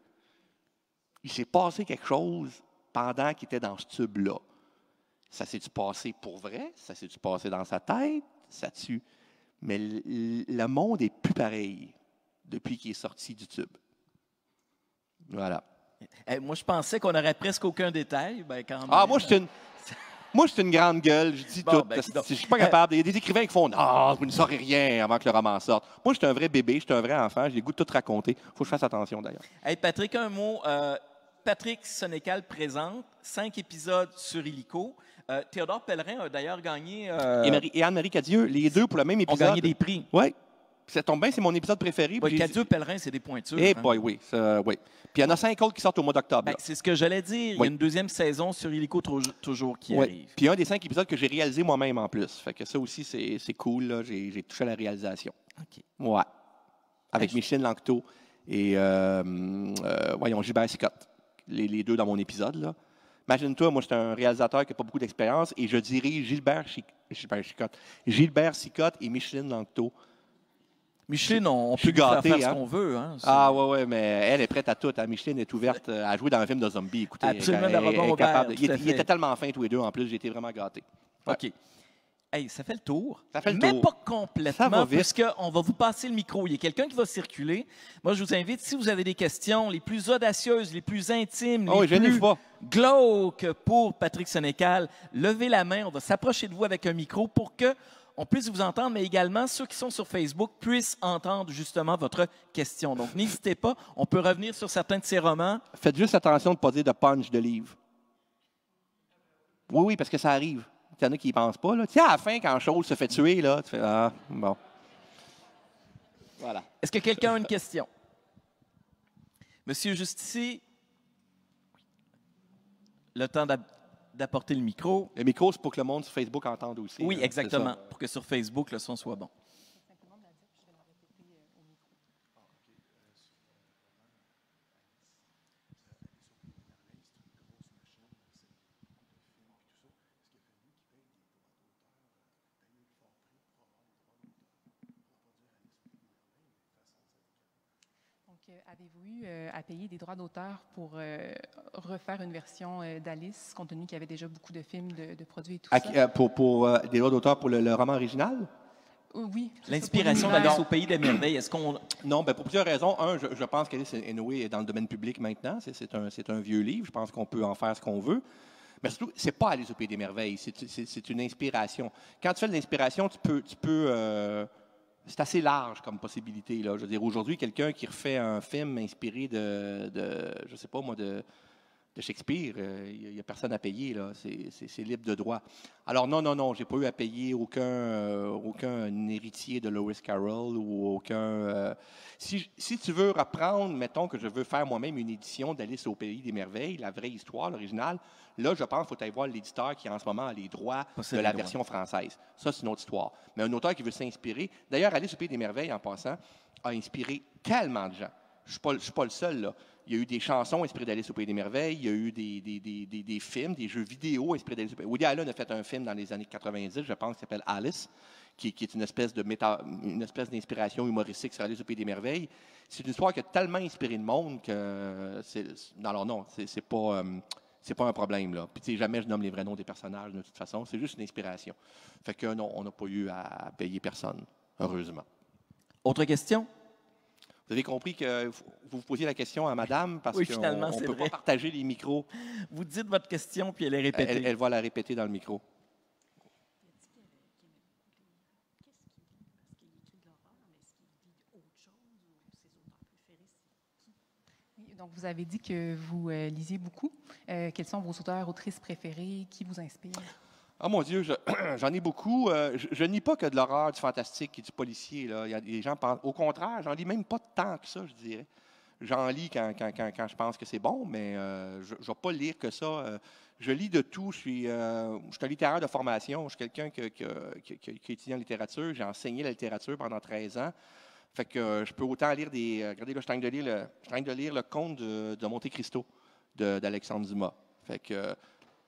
Il s'est passé quelque chose pendant qu'il était dans ce tube-là. Ça s'est-tu passé pour vrai? Ça s'est-tu passé dans sa tête? Ça tu mais le monde est plus pareil depuis qu'il est sorti du tube. Voilà. Eh, moi, je pensais qu'on n'aurait presque aucun détail. Ben, ah, moi, je [LAUGHS] une. grande gueule, je dis tout. Ben, je suis pas capable. Il y a des écrivains qui font ah, vous ne saurez rien avant que le roman sorte. Moi, je suis un vrai bébé, je suis un vrai enfant, j'ai le goût de tout raconter. Il faut que je fasse attention d'ailleurs. Hey, Patrick, un mot. Euh, Patrick Sonnecal présente cinq épisodes sur Illico. Euh, Théodore Pellerin a d'ailleurs gagné. Euh, et, Marie, et Anne-Marie Cadieux, les deux pour le même épisode. Ont gagné des prix. Oui. Ça tombe bien, c'est mon épisode préféré. Oui, Cadieux, Pellerin, c'est des pointures. Eh hein. boy, oui, oui. Puis il y en a cinq autres qui sortent au mois d'octobre. Ben, c'est ce que j'allais dire. Il y a une deuxième saison sur Illico toujours qui oui. arrive. Puis un des cinq épisodes que j'ai réalisé moi-même en plus. Fait que ça aussi, c'est cool. J'ai touché à la réalisation. OK. Ouais. Avec Michel Lanctot et, euh, voyons, Gilbert Scott. Les, les, deux dans mon épisode, là. Imagine-toi, moi, suis un réalisateur qui n'a pas beaucoup d'expérience et je dirige Gilbert, Chic Chicotte. Gilbert et Micheline Langteau. Micheline, on, peut gâter. faire ce hein. qu'on veut. Hein? ah ouais, ouais, mais elle est prête à tout. Hein. Micheline est ouverte euh, à jouer dans un film de zombies. Écoutez, elle, il était tellement fin, tous les deux. En plus, j'ai été vraiment gâté. OK ça fait le tour. Mais pas complètement, puisqu'on va vous passer le micro. Il y a quelqu'un qui va circuler. Moi, je vous invite, si vous avez des questions les plus audacieuses, les plus intimes, oh les plus glauques pour Patrick Sénécal, levez la main. On va s'approcher de vous avec un micro pour que on puisse vous entendre, mais également ceux qui sont sur Facebook puissent entendre justement votre question. Donc, n'hésitez pas. On peut revenir sur certains de ces romans. Faites juste attention de ne pas dire de punch de livre. Oui, oui, parce que ça arrive. Il y en a qui n'y pensent pas. Là. à la fin, quand chose se fait tuer, là, tu fais Ah, bon. Voilà. Est-ce que quelqu'un a une question? Monsieur Justici, le temps d'apporter le micro. Le micro, c'est pour que le monde sur Facebook entende aussi. Oui, exactement, pour que sur Facebook, le son soit bon. Avez-vous eu euh, à payer des droits d'auteur pour euh, refaire une version euh, d'Alice, compte tenu qu'il y avait déjà beaucoup de films de, produits et tout ça? pour, des droits d'auteur pour le, roman original? Oui. L'inspiration d'Alice au Pays des Merveilles, est-ce qu'on... Non, ben, pour plusieurs raisons. Un, je, pense qu'Alice est est dans le domaine public maintenant. C'est un, un vieux livre. Je pense qu'on peut en faire ce qu'on veut. Mais surtout, c'est pas Alice au Pays des Merveilles. C'est une inspiration. Quand tu fais de l'inspiration, tu peux... Tu peux c'est assez large comme possibilité. Là. Je veux dire, aujourd'hui, quelqu'un qui refait un film inspiré de, de je sais pas moi, de de Shakespeare, euh, il n'y a, personne à payer, là. C'est, libre de droit. Alors non, non, non, j'ai pas eu à payer aucun, euh, aucun héritier de Lewis Carroll ou aucun... Euh, si, tu veux reprendre, mettons que je veux faire moi-même une édition d'Alice au Pays des Merveilles, la vraie histoire, l'original, là, je pense qu'il faut aller voir l'éditeur qui, en ce moment, a les droits de la version française. Ça, c'est une autre histoire. Mais un auteur qui veut s'inspirer... D'ailleurs, Alice au Pays des Merveilles, en passant, a inspiré tellement de gens. Je ne suis pas le seul, là. Il y a eu des chansons inspirées d'Alice au Pays des Merveilles. Il y a eu des, films, des jeux vidéo inspirés d'Alice au Pays. des Merveilles. Woody Allen a fait un film dans les années 90, je pense, qui s'appelle Alice, qui, est une espèce de espèce d'inspiration humoristique sur Alice au Pays des Merveilles. C'est une histoire qui a tellement inspiré le monde que euh, c'est, non, non, non, c'est, pas. Euh, pas un problème. Là. Puis, jamais je nomme les vrais noms des personnages, de toute façon. C'est juste une inspiration. Fait que non, on n'a pas eu à payer personne, heureusement. Autre question? Vous avez compris que vous vous posiez la question à madame parce oui, qu'on ne peut pas partager les micros. Vous dites votre question, puis elle est répétée. Elle, va la répéter dans le micro. Donc, vous avez dit que vous euh, lisiez beaucoup. Euh, quels sont vos auteurs, autrices préférés? Qui vous inspirent? Ah mon Dieu, [CLEARS THROAT] j'en ai beaucoup. Euh, je, n'ai nie pas que de l'horreur, du fantastique et du policier. Il y gens parlent. Au contraire, j'en lis même pas tant que ça, je dirais. J'en lis quand, je pense que c'est bon, mais euh, je ne vais pas lire que ça. Euh. je lis de tout. Je suis, je un littéraire de formation. Je suis quelqu'un qui, qui, étudie en littérature. J'ai enseigné la littérature pendant 13 ans. Fait que je peux autant lire des. regardez, je de lire le, de lire le conte de, de Monte Cristo d'Alexandre Dumas. Fait que.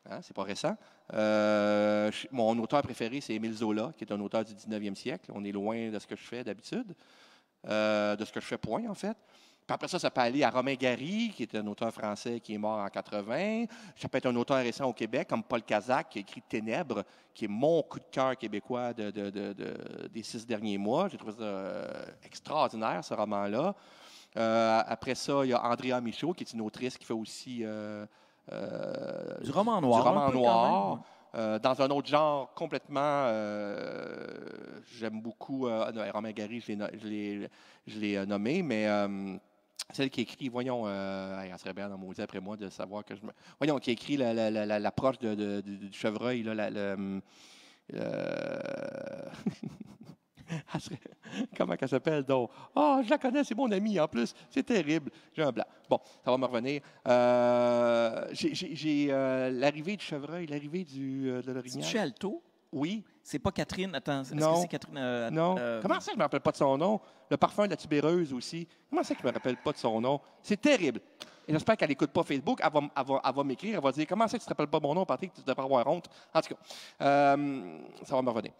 Hein, c'est pas récent. Euh, mon auteur préféré, c'est Émile Zola, qui est un auteur du 19e siècle. On est loin de ce que je fais d'habitude, euh, de ce que je fais point, en fait. après ça, ça peut aller à Romain Gary, qui est un auteur français qui est mort en 80. Ça peut être un auteur récent au Québec, comme Paul Kazak, qui a écrit Ténèbres, qui est mon coup de cœur québécois de, des six derniers mois. J'ai trouvé ça euh, extraordinaire, ce roman-là. après ça, il y a Andrea Michaud, qui est une autrice qui fait aussi euh, du roman noir. roman noir. Euh, dans un autre genre complètement. Euh, j'aime beaucoup. Romain Gary, je l'ai nommé, mais celle qui écrit, voyons, euh, serait bien dans après moi de savoir que je me. Voyons, qui écrit l'approche la, la, du chevreuil, là, le. [LAUGHS] [LAUGHS] Comment elle s'appelle donc? Ah, je la connais, c'est mon amie en plus. C'est terrible. J'ai un blanc. Bon, ça va me revenir. Euh, j'ai euh, l'arrivée du chevreuil, l'arrivée euh, de l'orignal. C'est Alto? Oui. C'est pas Catherine. Attends, est-ce que c'est Catherine? non. Comment ça, je me rappelle pas de son nom? Le parfum de la tubéreuse aussi. Comment ça, je me rappelle pas de son nom? C'est terrible. Et j'espère qu'elle n'écoute pas Facebook. Elle va, m'écrire. Elle va dire Comment ça, tu te rappelles pas mon nom, Patrick? Tu devrais avoir honte. En tout cas, ça va me revenir.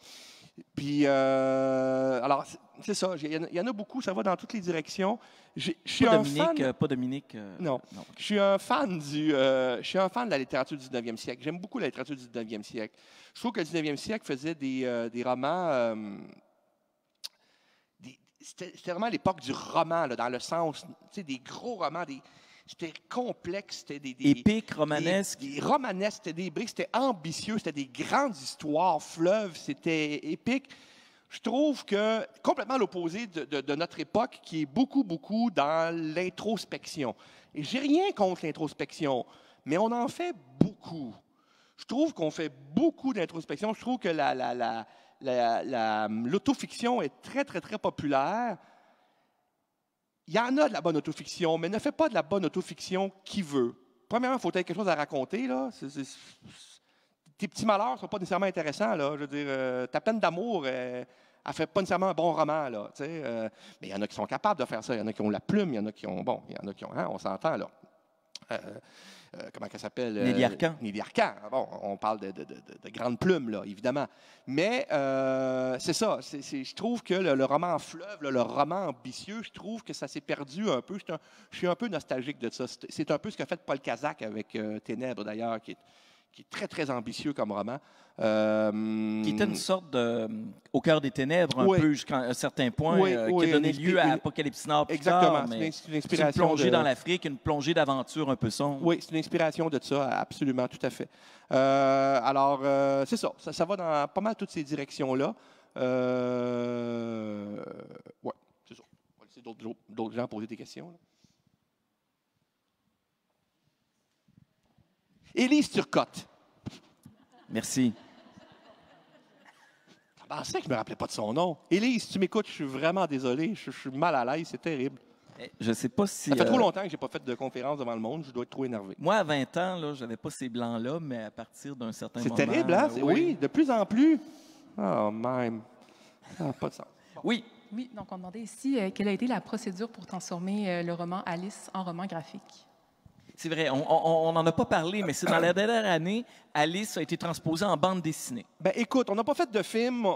Puis, euh, alors, c'est ça. Il y, en a beaucoup, ça va dans toutes les directions. Je suis un fan... Euh, pas Dominique. Euh, non. Je, suis un fan du, je suis un fan de la littérature du 19e siècle. J'aime beaucoup la littérature du 19e siècle. Je trouve que le 19e siècle faisait des, des romans. c'était, vraiment l'époque du roman, là, dans le sens tu sais, des gros romans, des, c'était complexe, c'était des, Épique, romanesque. Des, c'était des briques, c'était ambitieux, c'était des grandes histoires, fleuves, c'était épique. Je trouve que complètement l'opposé de, notre époque qui est beaucoup, beaucoup dans l'introspection. Et j'ai rien contre l'introspection, mais on en fait beaucoup. Je trouve qu'on fait beaucoup d'introspection. Je trouve que l'autofiction est très, très, très populaire. Il y en a de la bonne autofiction, mais ne fais pas de la bonne autofiction qui veut. Premièrement, il faut avoir quelque chose à raconter. Là. tes petits malheurs ne sont pas nécessairement intéressants. Là. Je veux dire, euh, ta peine d'amour, euh, elle ne fait pas nécessairement un bon roman. Là, euh. mais il y en a qui sont capables de faire ça. Il y en a qui ont la plume, il y en a qui ont. Bon, il y en a qui ont. Hein, on s'entend, là. Euh, comment ça s'appelle? Euh, Nelly ah Bon, on parle de, grandes plumes, là, évidemment. Mais euh, c'est ça. je trouve que le, roman en fleuve, le roman ambitieux, je trouve que ça s'est perdu un peu. je suis un peu nostalgique de ça. C'est un peu ce qu'a fait Paul Kazak avec euh, Ténèbres, d'ailleurs, qui est qui est très, très ambitieux comme roman. Euh, qui était une sorte de. Euh, au cœur des ténèbres, un peu jusqu'à un certain point, euh, qui a donné lieu à Apocalypse Nord. Plus exactement. C'est une, inspiration. Une plongée dans l'Afrique, une plongée d'aventure un peu sombre. Oui, c'est une inspiration de ça, absolument, tout à fait. alors, c'est ça, ça, va dans pas mal toutes ces directions-là. Euh, c'est ça. On va laisser d'autres gens poser des questions. Élise Turcotte. Merci. Ah, ben, c'est vrai que je me rappelais pas de son nom. Élise, tu m'écoutes, je suis vraiment désolé. Je, suis mal à l'aise, c'est terrible. Eh, je sais pas si. Ça fait trop euh, longtemps que j'ai pas fait de conférence devant le monde, je dois être trop énervé. Moi, à 20 ans, là, j'avais pas ces blancs-là, mais à partir d'un certain moment. C'est terrible, hein? Oui. de plus en plus. Oh, même. Ça pas de sens. [LAUGHS] Oui. Oui, donc on demandait ici euh, quelle a été la procédure pour transformer euh, le roman Alice en roman graphique. C'est vrai, on n'en a pas parlé, mais c'est dans la dernière année, Alice a été transposée en bande dessinée. Ben écoute, on n'a pas fait de film,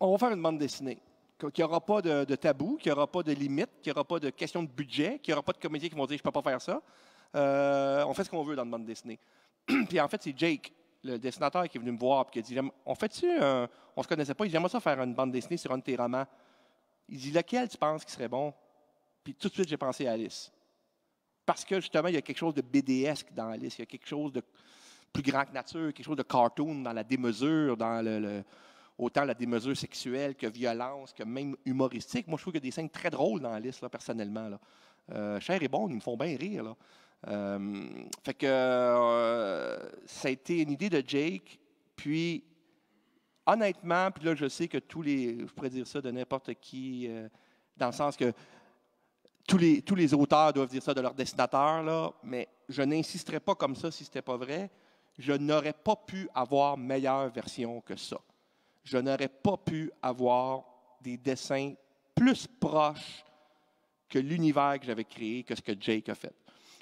on va faire une bande dessinée. Qu'il n'y aura pas de, tabou, qu'il n'y aura pas de limite, qu'il n'y aura pas de question de budget, qu'il n'y aura pas de comédiens qui vont dire je ne peux pas faire ça. Euh, on fait ce qu'on veut dans une bande dessinée. [CLEARS THROAT] puis en fait, c'est Jake, le dessinateur, qui est venu me voir et qui a dit On fait-tu un... On se connaissait pas, il dit ça faire une bande dessinée sur un de tes romans. Il dit Lequel tu penses qui serait bon Puis tout de suite, j'ai pensé à Alice parce que justement, il y a quelque chose de BDS dans la liste, il y a quelque chose de plus grand que nature, quelque chose de cartoon dans la démesure, dans le, autant la démesure sexuelle que violence, que même humoristique. Moi, je trouve qu'il y a des scènes très drôles dans la liste, personnellement. Là. Euh, Cher et bon, ils me font bien rire. Là. Euh, fait que euh, ça a été une idée de Jake, puis honnêtement, puis là, je sais que tous les. Je pourrais dire ça de n'importe qui, dans le sens que tous les, tous les auteurs doivent dire ça de leur dessinateur, là, mais je n'insisterai pas comme ça si ce n'était pas vrai. Je n'aurais pas pu avoir meilleure version que ça. Je n'aurais pas pu avoir des dessins plus proches que l'univers que j'avais créé, que ce que Jake a fait.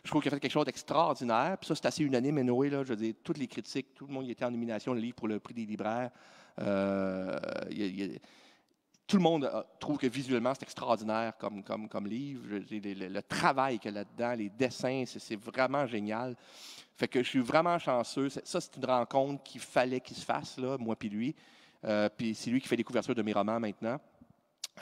Je trouve qu'il a fait quelque chose d'extraordinaire. Puis ça, c'est assez unanime, Noé, là, je veux dire, toutes les critiques, tout le monde était en nomination, le livre pour le prix des libraires. Euh, tout le monde euh, trouve que visuellement, c'est extraordinaire comme, livre. Le, travail qu'il a là-dedans, les dessins, c'est vraiment génial. Fait que je suis vraiment chanceux. Ça, c'est une rencontre qu'il fallait qu'il se fasse, là, moi puis lui. Euh, puis c'est lui qui fait les couvertures de mes romans maintenant.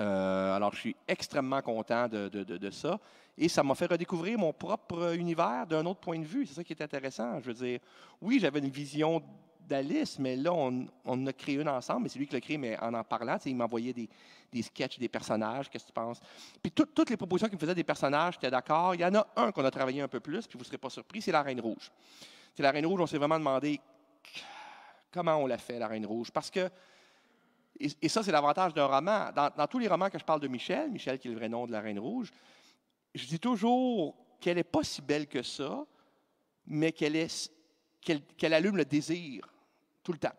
Euh, alors, je suis extrêmement content de, de ça. Et ça m'a fait redécouvrir mon propre univers d'un autre point de vue. C'est ça qui est intéressant. Je veux dire, oui, j'avais une vision d'Alice, mais là, on, a créé une ensemble, mais c'est lui qui l'a créé, mais en en parlant, il m'envoyait des, des, sketchs des personnages, qu'est-ce que tu penses? Puis toutes les propositions qu'il me faisait des personnages, j'étais d'accord. Il y en a un qu'on a travaillé un peu plus, puis vous ne serez pas surpris, c'est la Reine Rouge. C'est la Reine Rouge, on s'est vraiment demandé comment on l'a fait, la Reine Rouge, parce que, et, ça, c'est l'avantage d'un roman. Dans, tous les romans que je parle de Michel, Michel qui est le vrai nom de la Reine Rouge, je dis toujours qu'elle n'est pas si belle que ça, mais qu'elle est qu'elle allume le désir tout le temps.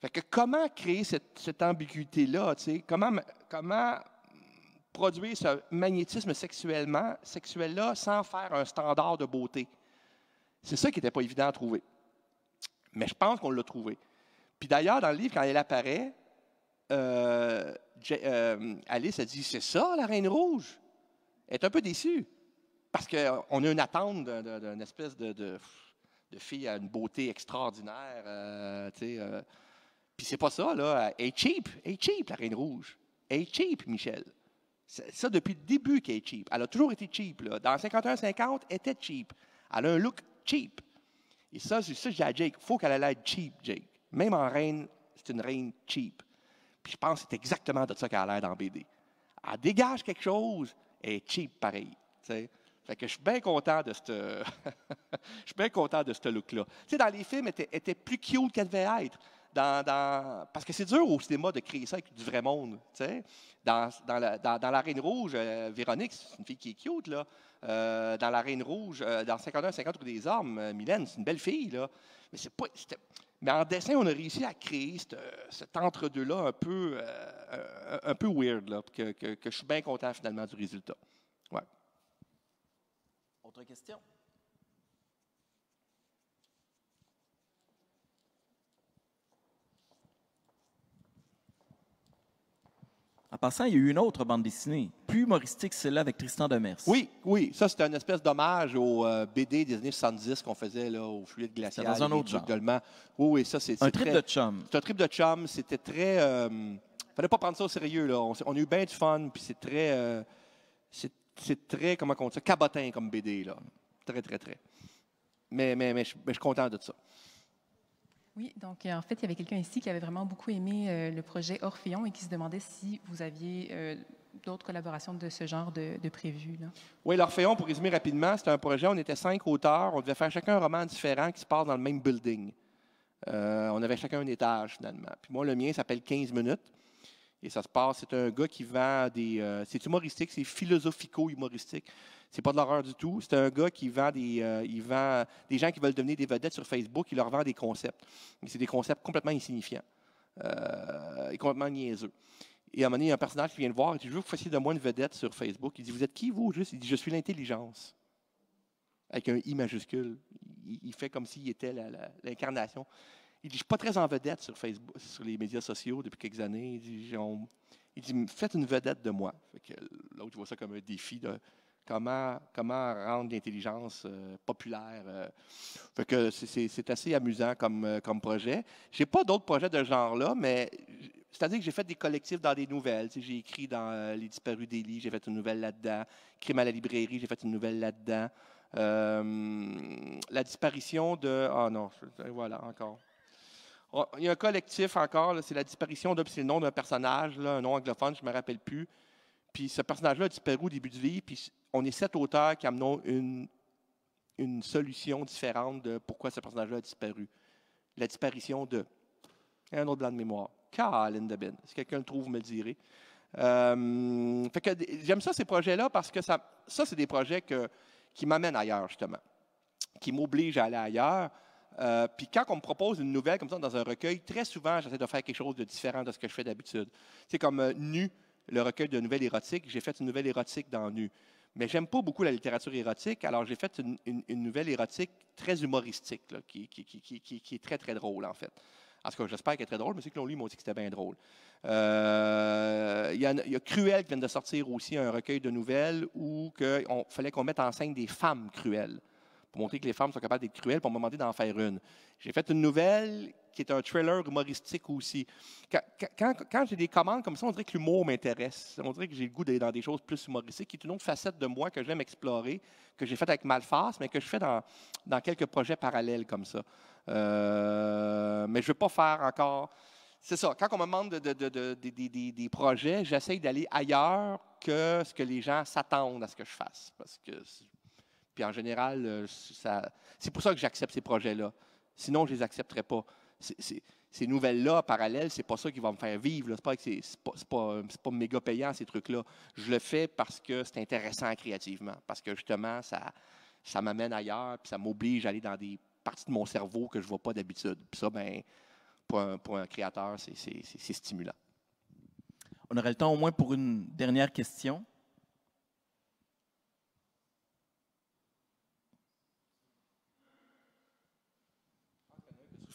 Fait que comment créer cette, ambiguïté-là? Comment, comment produire ce magnétisme sexuellement, sexuel-là sans faire un standard de beauté? C'est ça qui n'était pas évident à trouver. Mais je pense qu'on l'a trouvé. Puis d'ailleurs, dans le livre, quand elle apparaît, euh, euh, Alice a dit C'est ça, la Reine Rouge Elle est un peu déçue. Parce qu'on a une attente d'une espèce de de fille à une beauté extraordinaire. Euh, sais. Euh. Puis c'est pas ça, là. Elle est cheap. Elle est cheap, la Reine Rouge. Elle est cheap, Michel. C'est ça depuis le début qu'elle est cheap. Elle a toujours été cheap. Là. Dans 51-50, elle était cheap. Elle a un look cheap. Et ça, c'est ça que j'ai à Jake. Il faut qu'elle ait l'air cheap, Jake. Même en reine, c'est une reine cheap. Puis je pense que c'est exactement de ça qu'elle a l'air dans BD. Elle dégage quelque chose, elle est cheap pareil. sais. Fait que je suis bien content de ce [LAUGHS] je bien content de ce look-là. Tu dans les films, elle était plus cute qu'elle devait être. parce que c'est dur au cinéma de créer ça avec du vrai monde. Dans, dans, la, Reine Rouge, euh, Véronique, c'est une fille qui est cute. Là. Euh, dans La Reine Rouge, euh, dans 51-50 ou des armes, Mylène, c'est une belle fille. Là. Mais, c'est mais en dessin, on a réussi à créer cet entre-deux-là un peu, un peu weird, que, que je suis bien content finalement du résultat. Ouais. Question. En passant, il y a eu une autre bande dessinée, plus humoristique, celle-là avec Tristan Demers. Oui, oui. Ça, c'était un espèce d'hommage au euh, BD des années 70 qu'on faisait là, au fluide glacial. dans un autre genre. Oui, oui, ça, c'est. Un trip de chum. C'est un trip de chum. C'était très. Euh, fallait pas prendre ça au sérieux, là. On, a eu bien du fun, puis c'est très. Euh, c'est très, comment on dit ça, cabotin comme BD, là. Très, très, très. Mais, mais, je, suis content de ça. Oui, donc euh, en fait, il y avait quelqu'un ici qui avait vraiment beaucoup aimé euh, le projet Orphéon et qui se demandait si vous aviez euh, d'autres collaborations de ce genre de, prévues. Oui, l'Orphéon, pour résumer rapidement, c'était un projet, on était cinq auteurs, on devait faire chacun un roman différent qui se passe dans le même building. on avait chacun un étage, finalement. Puis moi, le mien s'appelle 15 minutes. Et ça se passe, c'est un gars qui vend des. Euh, c'est humoristique, c'est philosophico-humoristique. C'est pas de l'horreur du tout. C'est un gars qui vend des, euh, il vend des gens qui veulent devenir des vedettes sur Facebook, il leur vend des concepts. Mais c'est des concepts complètement insignifiants euh, et complètement niaiseux. Et à un moment donné, il y a un personnage qui vient le voir et dit Je veux que vous fassiez de moi une vedette sur Facebook. Il dit Vous êtes qui, vous Juste, il dit Je suis l'intelligence. Avec un I majuscule. Il, fait comme s'il était l'incarnation. Il dit, je ne suis pas très en vedette sur Facebook, sur les médias sociaux depuis quelques années. Il dit, faites une vedette de moi. L'autre voit ça comme un défi de comment, rendre l'intelligence euh, populaire. Euh. que c'est assez amusant comme, euh, comme projet. Je n'ai pas d'autres projets de ce genre-là, mais c'est-à-dire que j'ai fait des collectifs dans des nouvelles. J'ai écrit dans Les disparus des lits, j'ai fait une nouvelle là-dedans. Crime à la librairie, j'ai fait une nouvelle là-dedans. la disparition de. Ah oh non, voilà, encore il y a un collectif encore, c'est la disparition, d'un personnage, un nom anglophone, je ne me rappelle plus. Puis ce personnage-là a disparu au début du vie. puis on est sept auteurs qui amenons une, solution différente de pourquoi ce personnage-là a disparu. La disparition de. Un autre blanc de mémoire. Caroline Debin. Si quelqu'un le trouve, vous me le direz. Euh, fait que j'aime ça, ces projets-là, parce que ça, ça c'est des projets qui m'amènent ailleurs, justement, qui m'obligent à aller ailleurs. Euh, puis quand on me propose une nouvelle comme ça dans un recueil, très souvent, j'essaie de faire quelque chose de différent de ce que je fais d'habitude. C'est comme euh, Nu, le recueil de nouvelles érotiques. J'ai fait une nouvelle érotique dans Nu. Mais j'aime pas beaucoup la littérature érotique, alors j'ai fait une, nouvelle érotique très humoristique, qui, est très, très drôle, en fait. En tout j'espère qu'elle est très drôle, mais ceux qui l'ont lu m'ont dit que c'était bien drôle. Euh, il y, y, a Cruel qui vient de sortir aussi un recueil de nouvelles où il fallait qu'on mette en scène des femmes cruelles pour montrer que les femmes sont capables d'être cruelles, pour me demander d'en faire une. J'ai fait une nouvelle qui est un trailer humoristique aussi. Quand, j'ai des commandes comme ça, on dirait que l'humour m'intéresse. On dirait que j'ai le goût d'aller dans des choses plus humoristiques, qui est une autre facette de moi que j'aime explorer, que j'ai faite avec Malface, mais que je fais dans, dans quelques projets parallèles comme ça. Euh, mais je ne veux pas faire encore. C'est ça. Quand on me demande de, des projets, j'essaye d'aller ailleurs que ce que les gens s'attendent à ce que je fasse. Parce que puis en général, euh, c'est pour ça que j'accepte ces projets-là. Sinon, je ne les accepterais pas. ces nouvelles-là, parallèles, c'est pas ça qui va me faire vivre. Ce n'est pas, pas, pas, méga payant, ces trucs-là. Je le fais parce que c'est intéressant créativement, parce que justement, ça, ça m'amène ailleurs, puis ça m'oblige à aller dans des parties de mon cerveau que je ne vois pas d'habitude. Puis ça, ben, pour, un, pour un créateur, c'est stimulant. On aurait le temps au moins pour une dernière question.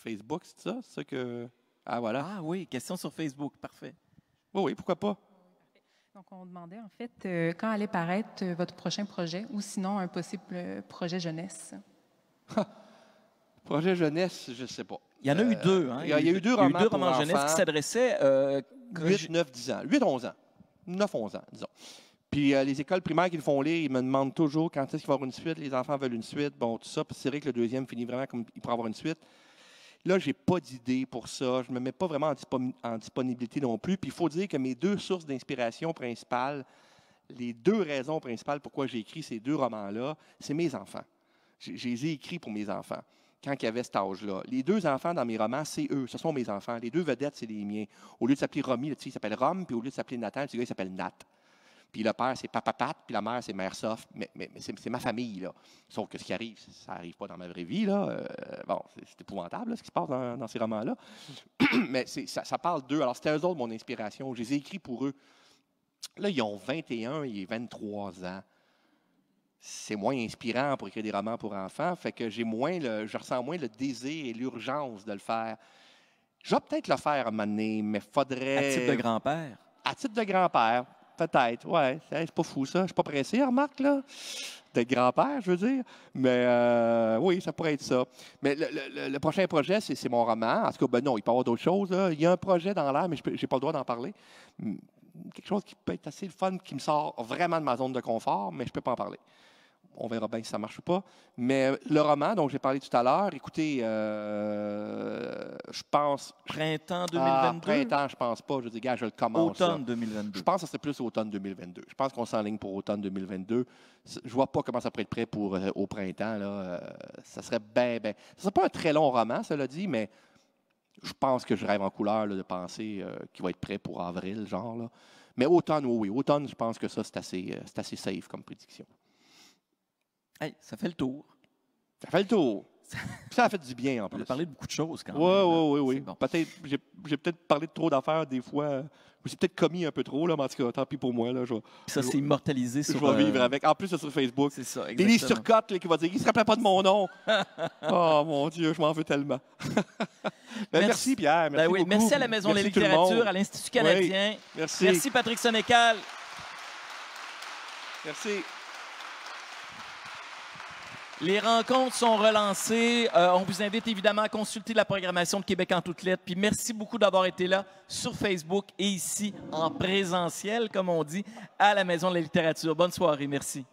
Facebook, c'est ça? que... Ah, voilà. Ah oui, question sur Facebook, parfait. Oui, oui, pourquoi pas? Donc, on demandait en fait euh, quand allait paraître euh, votre prochain projet ou sinon un possible euh, projet jeunesse. [LAUGHS] projet jeunesse, je ne sais pas. Il y en a eu deux. Hein? Il y a, eu deux romans, jeunesse qui s'adressaient. 8, 9, 10 ans. 8, 11 ans. 9, 11 ans, disons. Puis les écoles primaires qui le font lire, ils me demandent toujours quand est-ce qu'il va y avoir une suite. Les enfants veulent une suite. Bon, tout ça. Puis c'est vrai que le deuxième finit vraiment comme il pourrait avoir une suite. Là, je n'ai pas d'idée pour ça. Je ne me mets pas vraiment en, disponibilité non plus. Puis il faut dire que mes deux sources d'inspiration principales, les deux raisons principales pourquoi j'ai écrit ces deux romans-là, c'est mes enfants. Je, écrit les pour mes enfants quand il y avait cet âge-là. Les deux enfants dans mes romans, c'est eux, ce sont mes enfants. Les deux vedettes, c'est les miens. Au lieu de s'appeler Romy, le s'appelle Rom, puis au lieu de s'appeler Nathan, il s'appelle Nat. Puis le père, c'est papa pat, puis la mère, c'est mère soft. Mais, c'est ma famille, là. Sauf que ce qui arrive, ça n'arrive pas dans ma vraie vie, là. Euh, bon, c'est épouvantable, ce qui se passe dans, ces romans-là. [CLEARS THROAT] mais ça, ça, parle d'eux. Alors, c'était eux autres, mon inspiration. Je les ai écrits pour eux. Là, ils ont 21 et 23 ans. C'est moins inspirant pour écrire des romans pour enfants, fait que j'ai moins le, je ressens moins le désir et l'urgence de le faire. Je vais peut-être le faire à un moment mais faudrait. À titre de grand-père. À titre de grand-père peut-être. Ouais, c'est pas fou ça. Je suis pas pressé, remarque, là. De grand-père, je veux dire. Mais euh, oui, ça pourrait être ça. Mais le, prochain projet, c'est mon roman. En tout cas, ben non, il peut y avoir d'autres choses. Il y a un projet dans l'air, mais je n'ai pas le droit d'en parler. Quelque chose qui peut être assez fun, qui me sort vraiment de ma zone de confort, mais je ne peux pas en parler on verra bien si ça marche ou pas. Mais euh, le roman dont j'ai parlé tout à l'heure, écoutez, euh, je pense. Printemps 2022. Ah, printemps, je pense pas. Je dis, gars, je le commence. Automne 2022. Je pense que c'est plus automne 2022. Je pense qu'on s'enligne pour automne 2022. Je vois pas comment ça pourrait être prêt pour euh, au printemps. Là. ça serait bien, pas un très long roman, cela dit, mais je pense que je rêve en couleur de penser qu'il va être prêt pour avril, genre. Là. Mais automne, oui, oui. Automne, je pense que ça, c'est assez, assez safe comme prédiction. Hey, ça fait le tour. Ça fait le tour. ça [LAUGHS] a fait du bien en plus. On a parlé de beaucoup de choses quand ouais, même. Oui, oui, oui. Peut-être, j'ai, j'ai peut-être parlé de trop d'affaires des fois. J'ai peut-être commis un peu trop, là, mais en tout cas, tant pis pour moi. Là, je, ça, s'est immortalisé sur Je vais euh, vivre avec. En plus, c'est sur Facebook. C'est ça, exactement. Denis Turcotte là, qui va dire il se rappelait pas de mon nom. [LAUGHS] oh mon Dieu, je m'en veux tellement. [LAUGHS] Ben, merci. Pierre. Merci, ben merci à la Maison de la littérature, à l'Institut canadien. merci. merci, Patrick Sonécal. Merci. Les rencontres sont relancées. Euh, on vous invite évidemment à consulter la programmation de Québec en toutes lettres. Puis merci beaucoup d'avoir été là sur Facebook et ici en présentiel, comme on dit, à la Maison de la littérature. Bonne soirée. Merci.